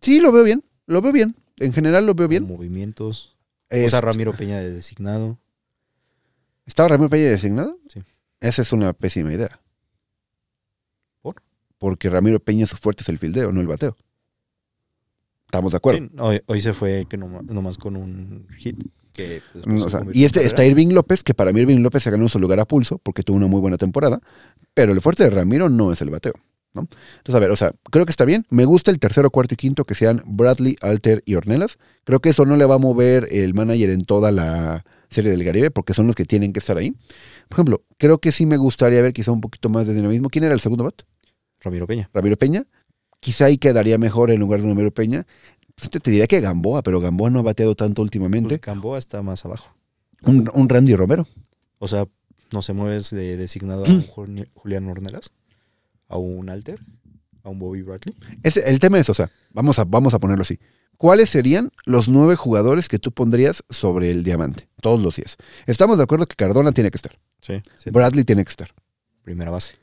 Sí, lo veo bien. Lo veo bien. En general lo veo bien. Movimientos. Ramiro Peña de designado. ¿Estaba Ramiro Peña designado? Sí. Esa es una pésima idea. ¿Por? Porque Ramiro Peña su fuerte es el fildeo, no el bateo. Estamos de acuerdo. hoy, se fue que nomás, con un hit. Pues, pues, y este está Irving López, que para mí Irving López se ganó su lugar a pulso porque tuvo una muy buena temporada, pero el fuerte de Ramiro no es el bateo. Entonces, a ver, o sea, creo que está bien. Me gusta el tercero, cuarto y quinto que sean Bradley, Alter y Ornelas. Creo que eso no le va a mover el manager en toda la serie del Caribe porque son los que tienen que estar ahí. Por ejemplo, creo que sí me gustaría ver quizá un poquito más de dinamismo. ¿Quién era el segundo bat? Ramiro Peña. Ramiro Peña. Quizá ahí quedaría mejor en lugar de Ramiro Peña. Pues te, diría que Gamboa, pero Gamboa no ha bateado tanto últimamente. Gamboa está más abajo. Un, un Randy Romero. O sea, no se mueves de designado a Julián Ornelas a un Alter, a un Bobby Bradley. Es, el tema es, o sea, vamos a, vamos a ponerlo así. ¿Cuáles serían los nueve jugadores que tú pondrías sobre el diamante? Todos los días. Estamos de acuerdo que Cardona tiene que estar. Sí. Bradley tiene que estar. Primera base.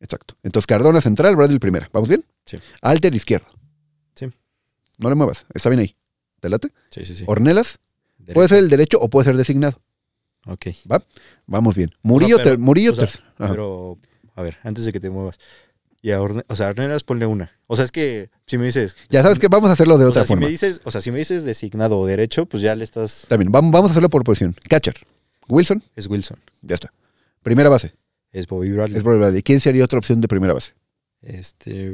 Exacto. Entonces Cardona central, Bradley primera. ¿Vamos bien? Sí. Alter izquierdo. Sí. No le muevas. Está bien ahí. ¿Te late? Sí, sí, sí. Ornelas. Puede ser el derecho o puede ser designado. Ok. ¿Va? Vamos bien. Murillo, no, Pero, a ver, antes de que te muevas. Y a o sea, a ponle una. O sea, es que si me dices. Ya sabes que vamos a hacerlo de otra forma. Si me dices, o sea, si me dices designado derecho, pues ya le estás. También, vamos, a hacerlo por posición. Catcher. Wilson. Es Wilson. Ya está. Primera base. Es Bobby Bradley. Es Bobby Bradley. ¿Quién sería otra opción de primera base? Este.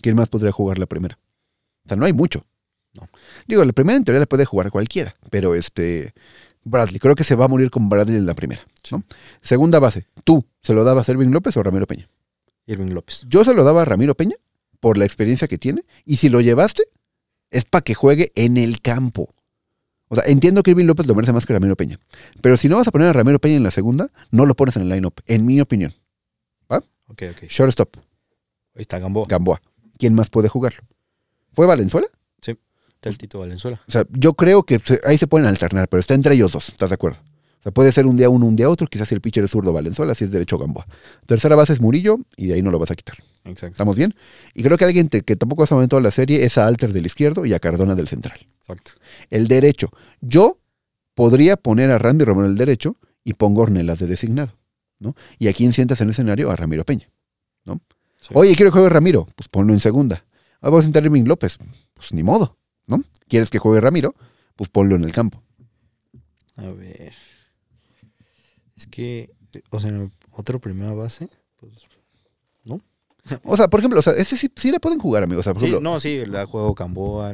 ¿Quién más podría jugar la primera? O sea, no hay mucho. No. Digo, la primera en teoría la puede jugar cualquiera, pero este. Bradley. Creo que se va a morir con Bradley en la primera. Segunda base, tú, ¿se lo dabas a Irving López o Ramiro Peña? Irving López. Yo se lo daba a Ramiro Peña por la experiencia que tiene. Y si lo llevaste, es para que juegue en el campo. O sea, entiendo que Irving López lo merece más que Ramiro Peña. Pero si no vas a poner a Ramiro Peña en la segunda, no lo pones en el lineup, en mi opinión. ¿Va? Ok, ok. Shortstop. Ahí está Gamboa. Gamboa. ¿Quién más puede jugarlo? ¿Fue Valenzuela? el Tito Valenzuela. O sea, yo creo que ahí se pueden alternar, pero está entre ellos dos, ¿estás de acuerdo? O sea, puede ser un día uno, un día otro, quizás si el pitcher es zurdo Valenzuela, si es derecho Gamboa. Tercera base es Murillo y de ahí no lo vas a quitar. Exacto. ¿Estamos bien? Y creo que alguien que tampoco has toda la serie es a Alter del izquierdo y a Cardona del central. Exacto. El derecho. Yo podría poner a Randy Romero el derecho y pongo Ornelas de designado. ¿no? ¿Y a quién sientas en el escenario? A Ramiro Peña. ¿no? Oye, quiero que juegue Ramiro. Pues ponlo en segunda. Ah, voy a sentar a Irving López. Pues ni modo. ¿no? ¿Quieres que juegue Ramiro? Pues ponlo en el campo. A ver. Es que, o sea, otra primera base, pues, ¿no? O sea, por ejemplo, o ese sí, sí la pueden jugar, amigos. O sí, no, sí, la juego Camboa.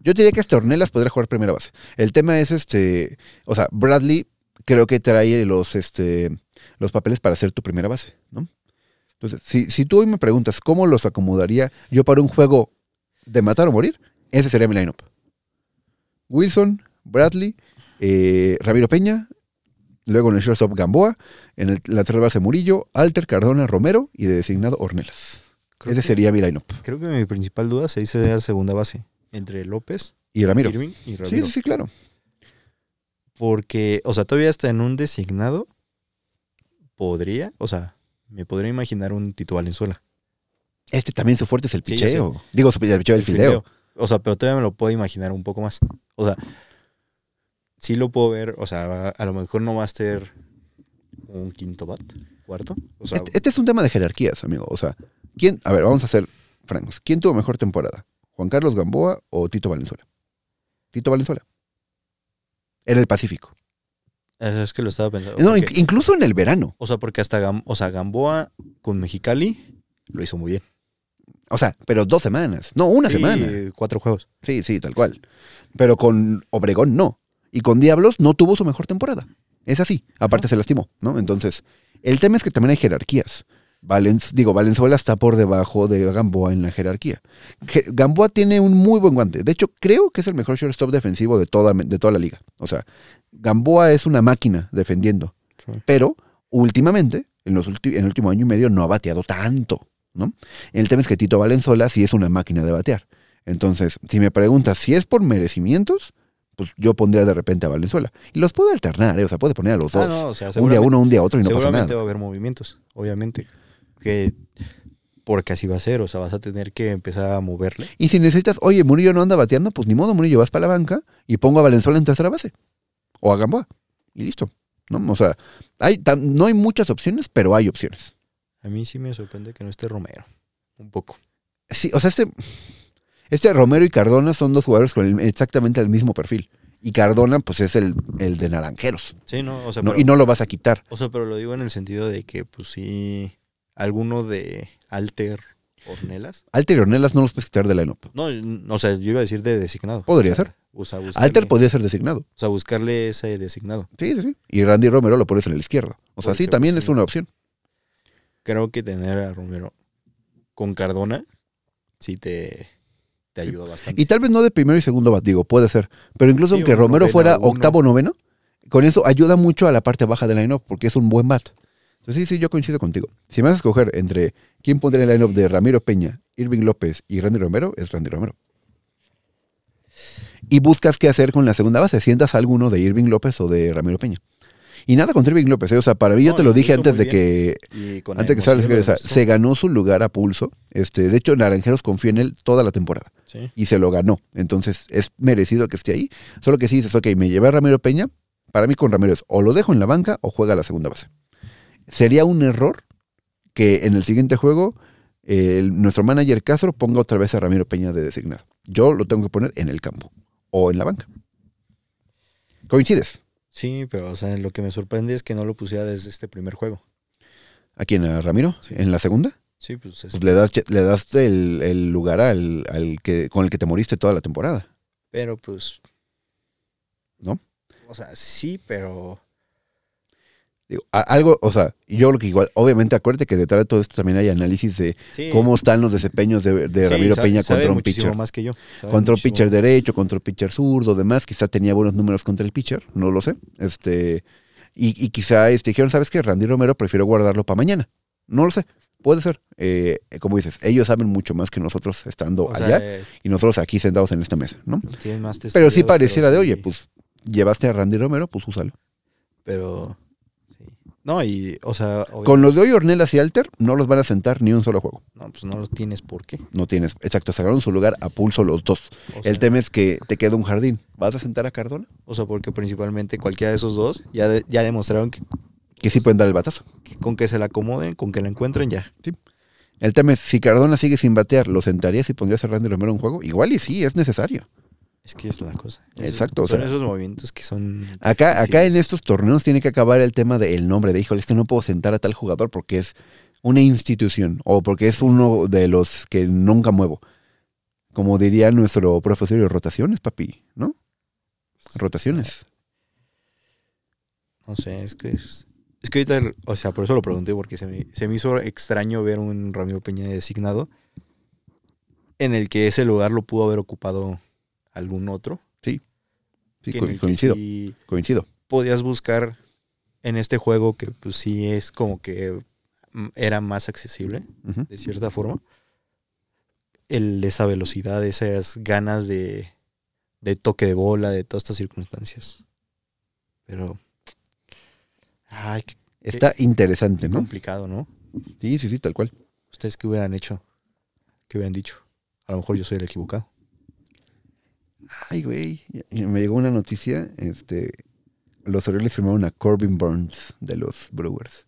Yo diría que hasta Ornelas podría jugar primera base. El tema es este, o sea, Bradley creo que trae los, este, los papeles para hacer tu primera base, ¿no? Entonces, si, si tú hoy me preguntas cómo los acomodaría yo para un juego de matar o morir, ese sería mi lineup. Wilson, Bradley, eh, Ramiro Peña, luego en el shortstop Gamboa, en la tercera base Murillo, Alter, Cardona, Romero y de designado Ornelas. Ese sería mi lineup. Creo que mi principal duda se dice la segunda base, entre López y Ramiro. Sí, sí, claro. Porque, o sea, todavía está en un designado, podría, o sea, me podría imaginar un en suela. Este también su fuerte es el picheo. Digo, el picheo del fideo. fildeo. O sea, pero todavía me lo puedo imaginar un poco más. O sea, sí lo puedo ver. O sea, a lo mejor no va a ser un quinto bat, cuarto. Este, este, es un tema de jerarquías, amigo. O sea, ¿quién? A ver, vamos a ser francos. ¿Quién tuvo mejor temporada? ¿Juan Carlos Gamboa o Tito Valenzuela? Tito Valenzuela. En el Pacífico. Eso es que lo estaba pensando. No, incluso en el verano. O sea, porque hasta Gamboa con Mexicali lo hizo muy bien. O sea, pero dos semanas, no una semana. Cuatro juegos. Sí, sí, tal cual. Pero con Obregón no. Y con Diablos no tuvo su mejor temporada. Es así. Aparte se lastimó, ¿no? Entonces, el tema es que también hay jerarquías. digo, Valenzuela está por debajo de Gamboa en la jerarquía. Gamboa tiene un muy buen guante. De hecho, creo que es el mejor shortstop defensivo de toda, de toda la liga. O sea, Gamboa es una máquina defendiendo. Pero últimamente, en, los en el último año y medio, no ha bateado tanto. El tema es que Tito Valenzuela sí es una máquina de batear. Entonces, si me preguntas si es por merecimientos, pues yo pondría de repente a Valenzuela. Y los puedo alternar, ¿eh? o sea, puede poner a los ah, dos. un día uno, un día otro y no pasa nada. Seguramente va a haber movimientos, obviamente. Que porque así va a ser, o sea, vas a tener que empezar a moverle. Y si necesitas, oye, Murillo no anda bateando, pues ni modo, Murillo, vas para la banca y pongo a Valenzuela en tercera base. O a Gamboa. Y listo. O sea, no hay muchas opciones, pero hay opciones. A mí sí me sorprende que no esté Romero. Un poco. Sí, o sea, este, este Romero y Cardona son dos jugadores con exactamente el mismo perfil. Y Cardona, pues es el, el de Naranjeros. Sí, ¿no? O sea, y no lo vas a quitar. O sea, pero lo digo en el sentido de que, pues sí, alguno de Alter Hornelas? Alter y no los puedes quitar de la ENOP. No, o sea, yo iba a decir de designado. Podría ser. Alter podría ser designado. O sea, buscarle ese designado. Sí, sí, sí. Y Randy Romero lo pones en la izquierda. O sea, sí, también es una opción creo que tener a Romero con Cardona sí te, te ayuda bastante. Y tal vez no de primero y segundo bat, digo, puede ser. Pero incluso aunque Romero fuera octavo noveno, con eso ayuda mucho a la parte baja del line-up porque es un buen bat. Entonces, sí, sí, yo coincido contigo. Si me vas a escoger entre quién pondría en el line-up de Ramiro Peña, Irving López y Randy Romero, es Randy Romero. Y buscas qué hacer con la segunda base. Sientas alguno de Irving López o de Ramiro Peña. Y nada con Irving López, ¿eh? o sea, para mí, yo te lo dije antes de que, antes que salga, se ganó su lugar a pulso. Este, de hecho, Naranjeros confió en él toda la temporada y se lo ganó. Entonces, es merecido que esté ahí. Solo que si dices, ok, me llevé a Ramiro Peña, para mí con Ramiro es o lo dejo en la banca o juega a la segunda base. Sería un error que en el siguiente juego nuestro manager Castro ponga otra vez a Ramiro Peña de designado. Yo lo tengo que poner en el campo o en la banca. ¿Coincides? Sí, pero o sea, lo que me sorprende es que no lo pusiera desde este primer juego. ¿A quién? ¿A Ramiro? ¿En la segunda? Sí, pues, pues este le das, el, lugar al, que, con el que te moriste toda la temporada. Pero pues. ¿No? O sea, sí, pero algo, o sea, yo lo que igual, obviamente acuérdate que detrás de todo esto también hay análisis de cómo están los desempeños de, Ramiro Peña contra un pitcher. Más que yo. contra un pitcher derecho, contra un pitcher zurdo, demás, quizá tenía buenos números contra el pitcher, no lo sé. Este, y, quizá este, dijeron, ¿sabes qué? Randy Romero prefiero guardarlo para mañana. No lo sé. Puede ser. Eh, como dices, ellos saben mucho más que nosotros estando allá eh, y nosotros aquí sentados en esta mesa, ¿no? pero sí pareciera de, oye, pues llevaste a Randy Romero, pues úsalo. Pero no, y, o sea. Con los de hoy, Ornelas y Alter, no los van a sentar ni un solo juego. No, pues no los tienes por qué. No tienes. Exacto, sacaron su lugar a pulso los dos. el tema es que te queda un jardín. ¿Vas a sentar a Cardona? O sea, porque principalmente cualquiera de esos dos ya, ya demostraron que. Que sí pueden dar el batazo. con que se la acomoden, con que la encuentren ya. Sí. El tema es, si Cardona sigue sin batear, ¿lo sentarías y pondrías a Randy Romero un juego? Igual y sí, es necesario. Es que es la cosa. Exacto. son esos movimientos que son. Acá, acá en estos torneos tiene que acabar el tema del nombre de híjole, este no puedo sentar a tal jugador porque es una institución o porque es uno de los que nunca muevo. Como diría nuestro profesor, de rotaciones, papi, ¿no? Rotaciones. No sé, es que es, es que ahorita, o sea, por eso lo pregunté, porque se me, se me hizo extraño ver un Ramiro Peña designado en el que ese lugar lo pudo haber ocupado algún otro. Sí, sí coincido. coincido. Podías buscar en este juego que pues sí es como que mm, era más accesible, de cierta forma. El, esa velocidad, esas ganas de, de toque de bola, de todas estas circunstancias. Pero... Está interesante, ¿no? ¿no? Complicado, ¿no? Sí, sí, sí, tal cual. ¿Ustedes qué hubieran hecho? ¿Qué hubieran dicho? A lo mejor yo soy el equivocado ay, güey, me llegó una noticia, este, los Orioles firmaron a Corbin Burns de los Brewers.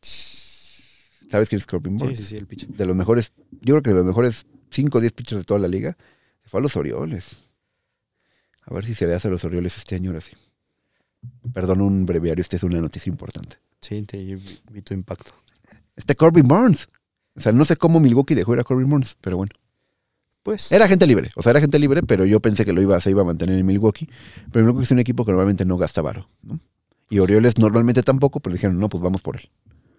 ¿Sabes quién es Corbin Burns? Sí, sí, sí, el pitcher. De los mejores, yo creo que de los mejores 5 o 10 pitchers de toda la liga, se fue a los Orioles. A ver si se le hace a los Orioles este año ahora sí. Perdón un breviario, esta es una noticia importante. Sí, te vi tu impacto. Este Corbin Burns. O sea, no sé cómo Milwaukee dejó ir a Corbin Burns, pero bueno. Pues. Era gente libre, o sea, era gente libre, pero yo pensé que lo iba, se iba a mantener en Milwaukee. Pero Milwaukee es un equipo que normalmente no gasta varo, Y Orioles normalmente tampoco, pero dijeron, no, pues vamos por él.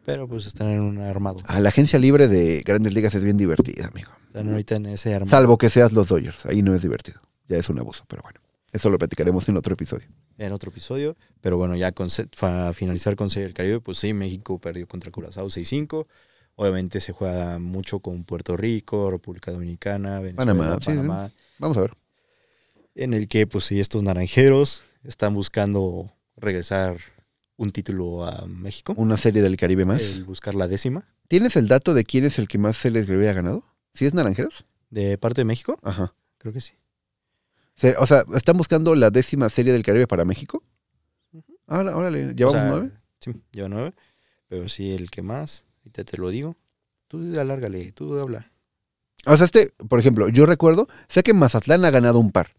Pero pues están en un armado. A ah, la agencia libre de grandes ligas es bien divertida, amigo. ahorita en ese armado. Salvo que seas los Dodgers, ahí no es divertido. Ya es un abuso, pero bueno. Eso lo platicaremos en otro episodio. En otro episodio, pero bueno, ya para finalizar con Serie del Caribe, pues sí, México perdió contra Curazao 6-5. Obviamente se juega mucho con Puerto Rico, República Dominicana, Venezuela, Panamá. Vamos a ver. En el que, pues, estos naranjeros están buscando regresar un título a México. Una serie del Caribe más. El buscar la décima. ¿Tienes el dato de quién es el que más se les ha ganado? ¿Sí es Naranjeros? ¿De parte de México? Ajá. Creo que sí. O sea, ¿están buscando la décima serie del Caribe para México? Ahora, órale, ¿llevamos nueve? Sí, lleva nueve. Pero sí, el que más te lo digo. Tú alárgale, tú habla. O sea, este, por ejemplo, yo recuerdo, sé que Mazatlán ha ganado un par.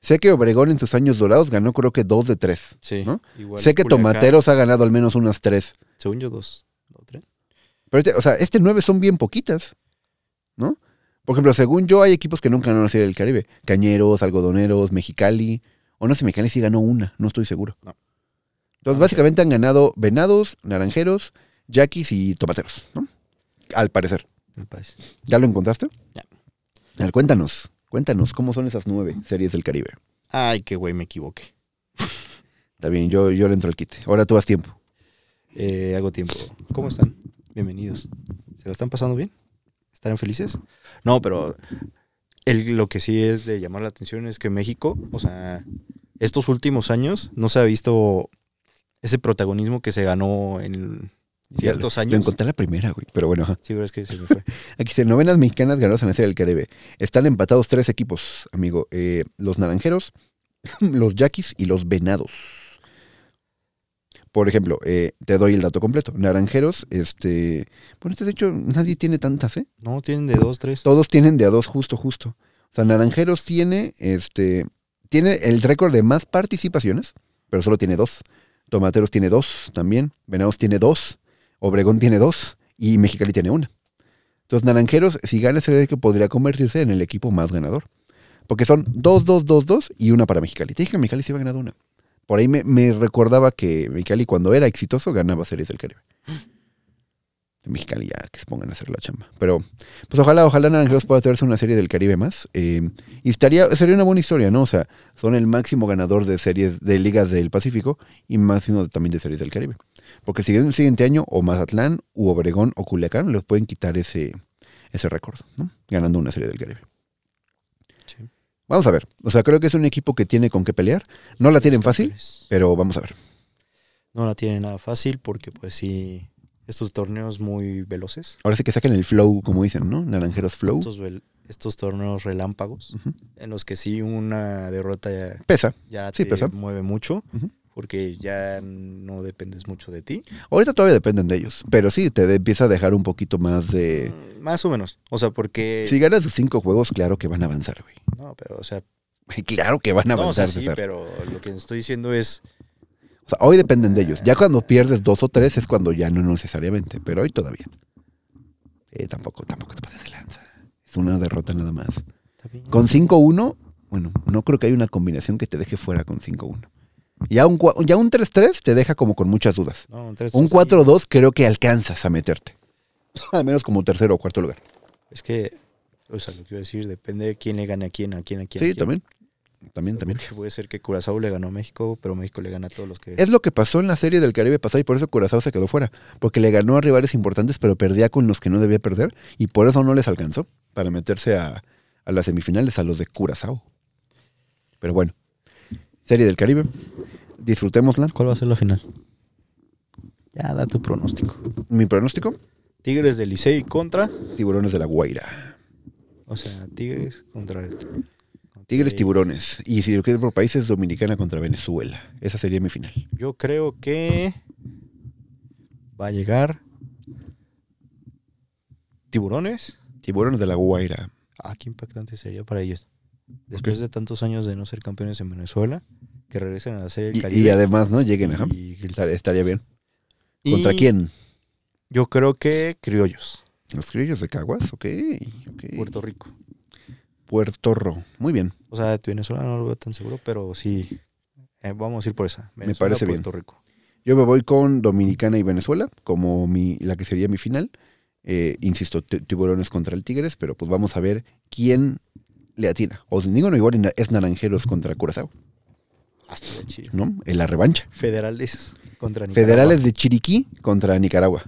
Sé que Obregón en sus años dorados ganó creo que dos de tres. Sí. ¿no? sé que Tomateros ha ganado al menos unas tres. Según yo, dos. ¿O tres? Pero este, o sea, este nueve son bien poquitas. ¿No? Por ejemplo, según yo, hay equipos que nunca ganaron así el el Caribe. Cañeros, Algodoneros, Mexicali. O no sé, Mexicali sí ganó una, no estoy seguro. No. Entonces, ah, básicamente han ganado Venados, Naranjeros, Jackies y tomateros, ¿no? Al parecer. ¿Ya lo encontraste? Ya. cuéntanos, cuéntanos, ¿cómo son esas nueve series del Caribe? Ay, qué güey, me equivoqué. Está bien, yo, yo le entro al quite. Ahora tú has tiempo. Eh, hago tiempo. ¿Cómo están? Bienvenidos. ¿Se lo están pasando bien? ¿Estarán felices? No, pero lo que sí es de llamar la atención es que México, o sea, estos últimos años no se ha visto ese protagonismo que se ganó en, ciertos años. Lo encontré la primera, güey, pero bueno. Sí, pero que se me fue. Aquí dice, novenas mexicanas ganadas en la Serie del Caribe. Están empatados tres equipos, amigo. Eh, los Naranjeros, los Yaquis y los Venados. Por ejemplo, eh, te doy el dato completo. Naranjeros, este... Bueno, este de hecho nadie tiene tantas, ¿eh? No, tienen de dos, tres. Todos tienen de a dos, justo, justo. O sea, Naranjeros tiene, este... Tiene el récord de más participaciones, pero solo tiene dos. Tomateros tiene dos también. Venados tiene dos. Obregón tiene dos y Mexicali tiene una. Entonces, Naranjeros, si gana, se ve que podría convertirse en el equipo más ganador. Porque son dos, dos, dos, dos y una para Mexicali. Te dije que Mexicali se iba ganar una. Por ahí me, me recordaba que Mexicali, cuando era exitoso, ganaba series del Caribe de Mexicali ya que se pongan a hacer la chamba. Pero, pues ojalá, ojalá Naranjeros pueda traerse una serie del Caribe más. Eh, y estaría, sería una buena historia, ¿no? O sea, son el máximo ganador de series, de ligas del Pacífico y máximo también de series del Caribe. Porque si el siguiente año, o Mazatlán, u Obregón, o Culiacán, los pueden quitar ese, ese récord, ¿no? Ganando una serie del Caribe. Vamos a ver. O sea, creo que es un equipo que tiene con qué pelear. No la tienen fácil, pero vamos a ver. No la tienen nada fácil porque pues sí estos torneos muy veloces. Ahora sí que saquen el flow, como dicen, ¿no? Naranjeros flow. Estos, torneos relámpagos, en los que sí una derrota ya, pesa. Ya sí, te pesa. mueve mucho. Porque ya no dependes mucho de ti. Ahorita todavía dependen de ellos. Pero sí, te empieza a dejar un poquito más de. Mm, más o menos. O sea, porque. Si ganas cinco juegos, claro que van a avanzar, güey. No, pero, o sea. Claro que van a avanzar. No, sí, pero lo que estoy diciendo es o hoy dependen de ellos. Ya cuando pierdes dos o tres es cuando ya no necesariamente, pero hoy todavía. Eh, tampoco, tampoco te pases de lanza. Es una derrota nada más. Con 5-1, bueno, no creo que haya una combinación que te deje fuera con 5-1. Ya un, ya un 3-3 te deja como con muchas dudas. un, 4-2 creo que alcanzas a meterte. Al menos como tercero o cuarto lugar. Es que, o sea, lo que iba a decir, depende de quién le gane a quién, a quién, a quién. Sí, también. También, también. puede ser que Curazao le ganó a México, pero México le gana a todos los que. Es lo que pasó en la serie del Caribe pasado y por eso Curazao se quedó fuera. Porque le ganó a rivales importantes, pero perdía con los que no debía perder. Y por eso no les alcanzó para meterse a, las semifinales, a los de Curazao. Pero bueno, serie del Caribe. Disfrutémosla. ¿Cuál va a ser la final? Ya da tu pronóstico. ¿Mi pronóstico? Tigres de Licey contra. Tiburones de la Guaira. O sea, Tigres contra el. Tigres, Tiburones. Y si lo quieres por países, Dominicana contra Venezuela. Esa sería mi final. Yo creo que va a llegar Tiburones. Tiburones de la Guaira. Ah, qué impactante sería para ellos. Después de tantos años de no ser campeones en Venezuela, que regresen a la Serie Caribe. Y, además, ¿no? Lleguen, Y, estaría bien. ¿Contra quién? Yo creo que criollos. Los criollos de Caguas, ok. okay. Puerto Rico. Puerto Rico. Muy bien. O sea, de Venezuela no lo veo tan seguro, pero sí. Eh, vamos a ir por esa. me parece Puerto bien. Rico. Yo me voy con Dominicana y Venezuela, como mi, la que sería mi final. Eh, insisto, tiburones contra el Tigres, pero pues vamos a ver quién le atina. O ninguno igual es Naranjeros contra Curazao. Hasta ¿No? En la revancha. Federales contra Nicaragua. Federales de Chiriquí contra Nicaragua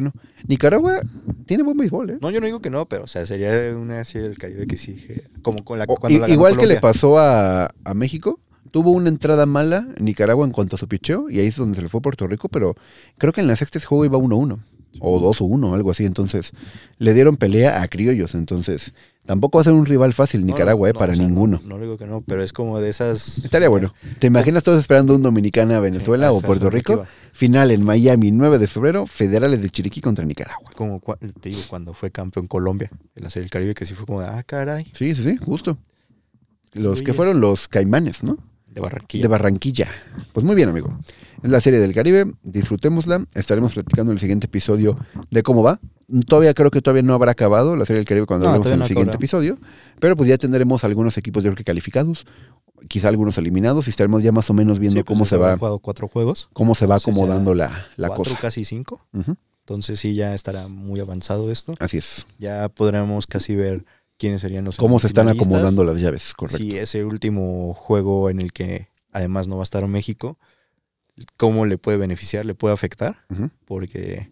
no? Nicaragua tiene buen béisbol, ¿eh? No, yo no digo que no, pero o sea, sería una serie del Caribe que sí, como con la, Igual que le pasó a, a México, tuvo una entrada mala Nicaragua en cuanto a su picheo, y ahí es donde se le fue a Puerto Rico, pero creo que en la sexta juego iba 1-1, o 2-1, algo así, entonces le dieron pelea a criollos, entonces Tampoco va a ser un rival fácil Nicaragua, eh, para ninguno. No, digo que no, pero es como de esas. Estaría bueno. ¿Te imaginas todos esperando un Dominicana, Venezuela o Puerto Rico? Final en Miami, 9 de febrero, Federales de Chiriquí contra Nicaragua. Como te digo, cuando fue campeón Colombia en la Serie del Caribe, que sí fue como de, ah, caray. Sí, sí, sí, justo. Los que fueron los caimanes, ¿no? De Barranquilla. De Barranquilla. Pues muy bien, amigo. Es la serie del Caribe, disfrutémosla. Estaremos platicando en el siguiente episodio de cómo va. Todavía creo que todavía no habrá acabado la serie del Caribe cuando hablemos en el siguiente episodio, pero pues ya tendremos algunos equipos yo creo que calificados, quizá algunos eliminados y estaremos ya más o menos viendo pues cómo se va. jugado cuatro juegos. Cómo se va acomodando la, la cuatro, cosa. casi cinco. Entonces sí ya estará muy avanzado esto. Así es. Ya podremos casi ver quiénes serían los ¿Cómo se están acomodando las llaves? Correcto. Sí, ese último juego en el que además no va a estar México, ¿cómo le puede beneficiar? ¿Le puede afectar? porque iba Porque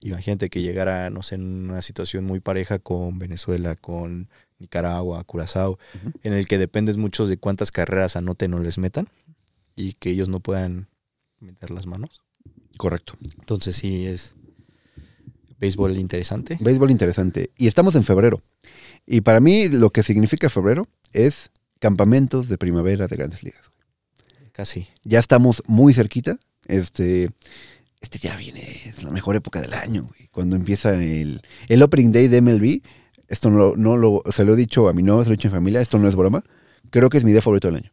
imagínate que llegara, no sé, en una situación muy pareja con Venezuela, con Nicaragua, Curazao, en el que dependes mucho de cuántas carreras anoten o les metan y que ellos no puedan meter las manos. Correcto. Entonces sí es béisbol interesante. Béisbol interesante. Y estamos en febrero. Y para mí lo que significa febrero es campamentos de primavera de grandes ligas. Casi. Ya estamos muy cerquita. Este, este ya viene, es la mejor época del año, güey. Cuando empieza el, opening day de MLB, esto no, lo, se lo he dicho a mi novia, se lo he dicho en familia, esto no es broma. Creo que es mi día favorito del año.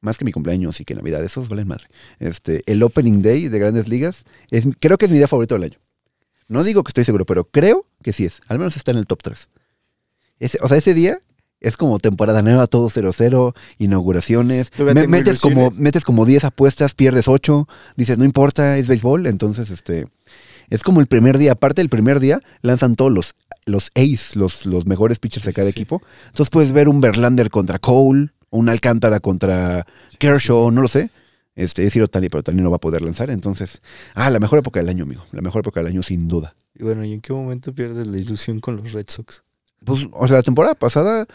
Más que mi cumpleaños y que Navidad, esos valen madre. Este, el opening day de grandes ligas, es, creo que es mi día favorito del año. No digo que estoy seguro, pero creo que sí es. Al menos está en el top 3 o sea, ese día es como temporada nueva, todo 0-0, inauguraciones. metes, como, metes como 10 apuestas, pierdes 8, dices, no importa, es béisbol. Entonces, este, es como el primer día. Aparte del primer día, lanzan todos los, los ace, los, los mejores pitchers de cada equipo. Entonces puedes ver un Verlander contra Cole, un Alcántara contra Kershaw, no lo sé. Este, es Tani, pero Tani no va a poder lanzar. Entonces, ah, la mejor época del año, amigo. La mejor época del año, sin duda. Y bueno, ¿y en qué momento pierdes la ilusión con los Red Sox? Pues, o sea, la temporada pasada,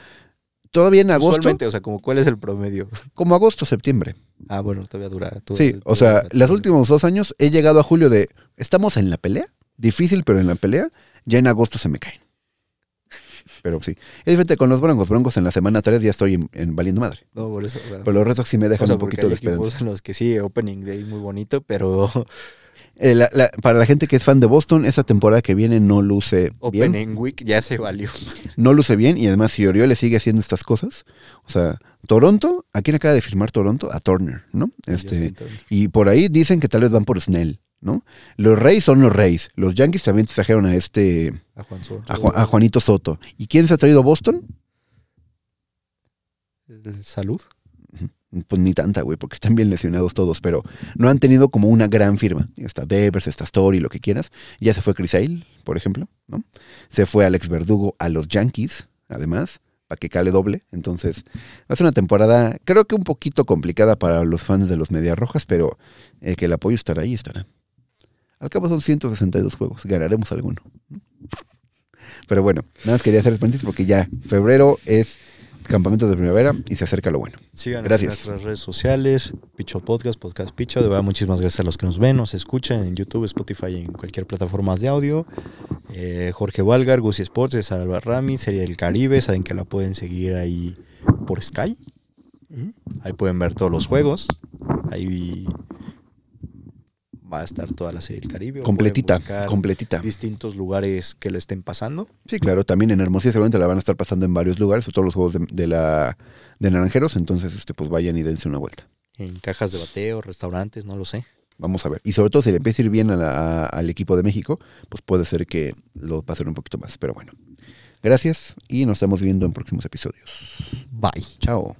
todavía en agosto. Usualmente, o sea, como cuál es el promedio. Como agosto, septiembre. Ah, bueno, todavía dura. sí, o sea, los últimos dos años he llegado a julio de estamos en la pelea, difícil, pero en la pelea, ya en agosto se me caen. Pero sí. Es diferente con los broncos. Broncos en la semana 3 ya estoy en, valiendo madre. No, por eso. pero los restos sí me dejan un poquito de esperanza. Los que sí, opening day muy bonito, pero eh, para la gente que es fan de Boston, esa temporada que viene no luce Open bien. Week ya se valió. No luce bien y además si le sigue haciendo estas cosas, o sea, Toronto, ¿a quién acaba de firmar Toronto? A Turner, ¿no? Este, y por ahí dicen que tal vez van por Snell, ¿no? Los Reyes son los Reyes. Los Yankees también trajeron a este... a Juanito Soto. ¿Y quién se ha traído a Boston? Salud pues ni tanta, güey, porque están bien lesionados todos, pero no han tenido como una gran firma. Está Devers, está Story, lo que quieras. Ya se fue Chris por ejemplo, ¿no? Se fue Alex Verdugo a los Yankees, además, para que cale doble. Entonces, va a ser una temporada, creo que un poquito complicada para los fans de los Medias Rojas, pero eh, que el apoyo estará ahí, estará. Al cabo son 162 juegos, ganaremos alguno. Pero bueno, nada más quería hacer paréntesis porque ya febrero es campamentos de primavera y se acerca lo bueno. Síganos gracias. en nuestras redes sociales, Picho Podcast, Podcast Picho. De verdad, muchísimas gracias a los que nos ven, nos escuchan en YouTube, Spotify, en cualquier plataforma de audio. Eh, Jorge Valgar, Gucci Sports, Alba Rami, Serie del Caribe. Saben que la pueden seguir ahí por Sky. Ahí pueden ver todos los juegos. Ahí va a estar toda la serie del Caribe. Completita, completita. Distintos lugares que le estén pasando. Sí, claro, también en Hermosillo seguramente la van a estar pasando en varios lugares, sobre todo los juegos de, la, de Naranjeros, entonces este, pues vayan y dense una vuelta. En cajas de bateo, restaurantes, no lo sé. Vamos a ver. Y sobre todo si le empieza a ir bien al equipo de México, pues puede ser que lo pasen un poquito más. Pero bueno. Gracias y nos estamos viendo en próximos episodios. Bye. Chao.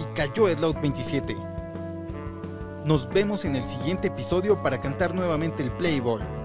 Y cayó el 27. Nos vemos en el siguiente episodio para cantar nuevamente el Playboy.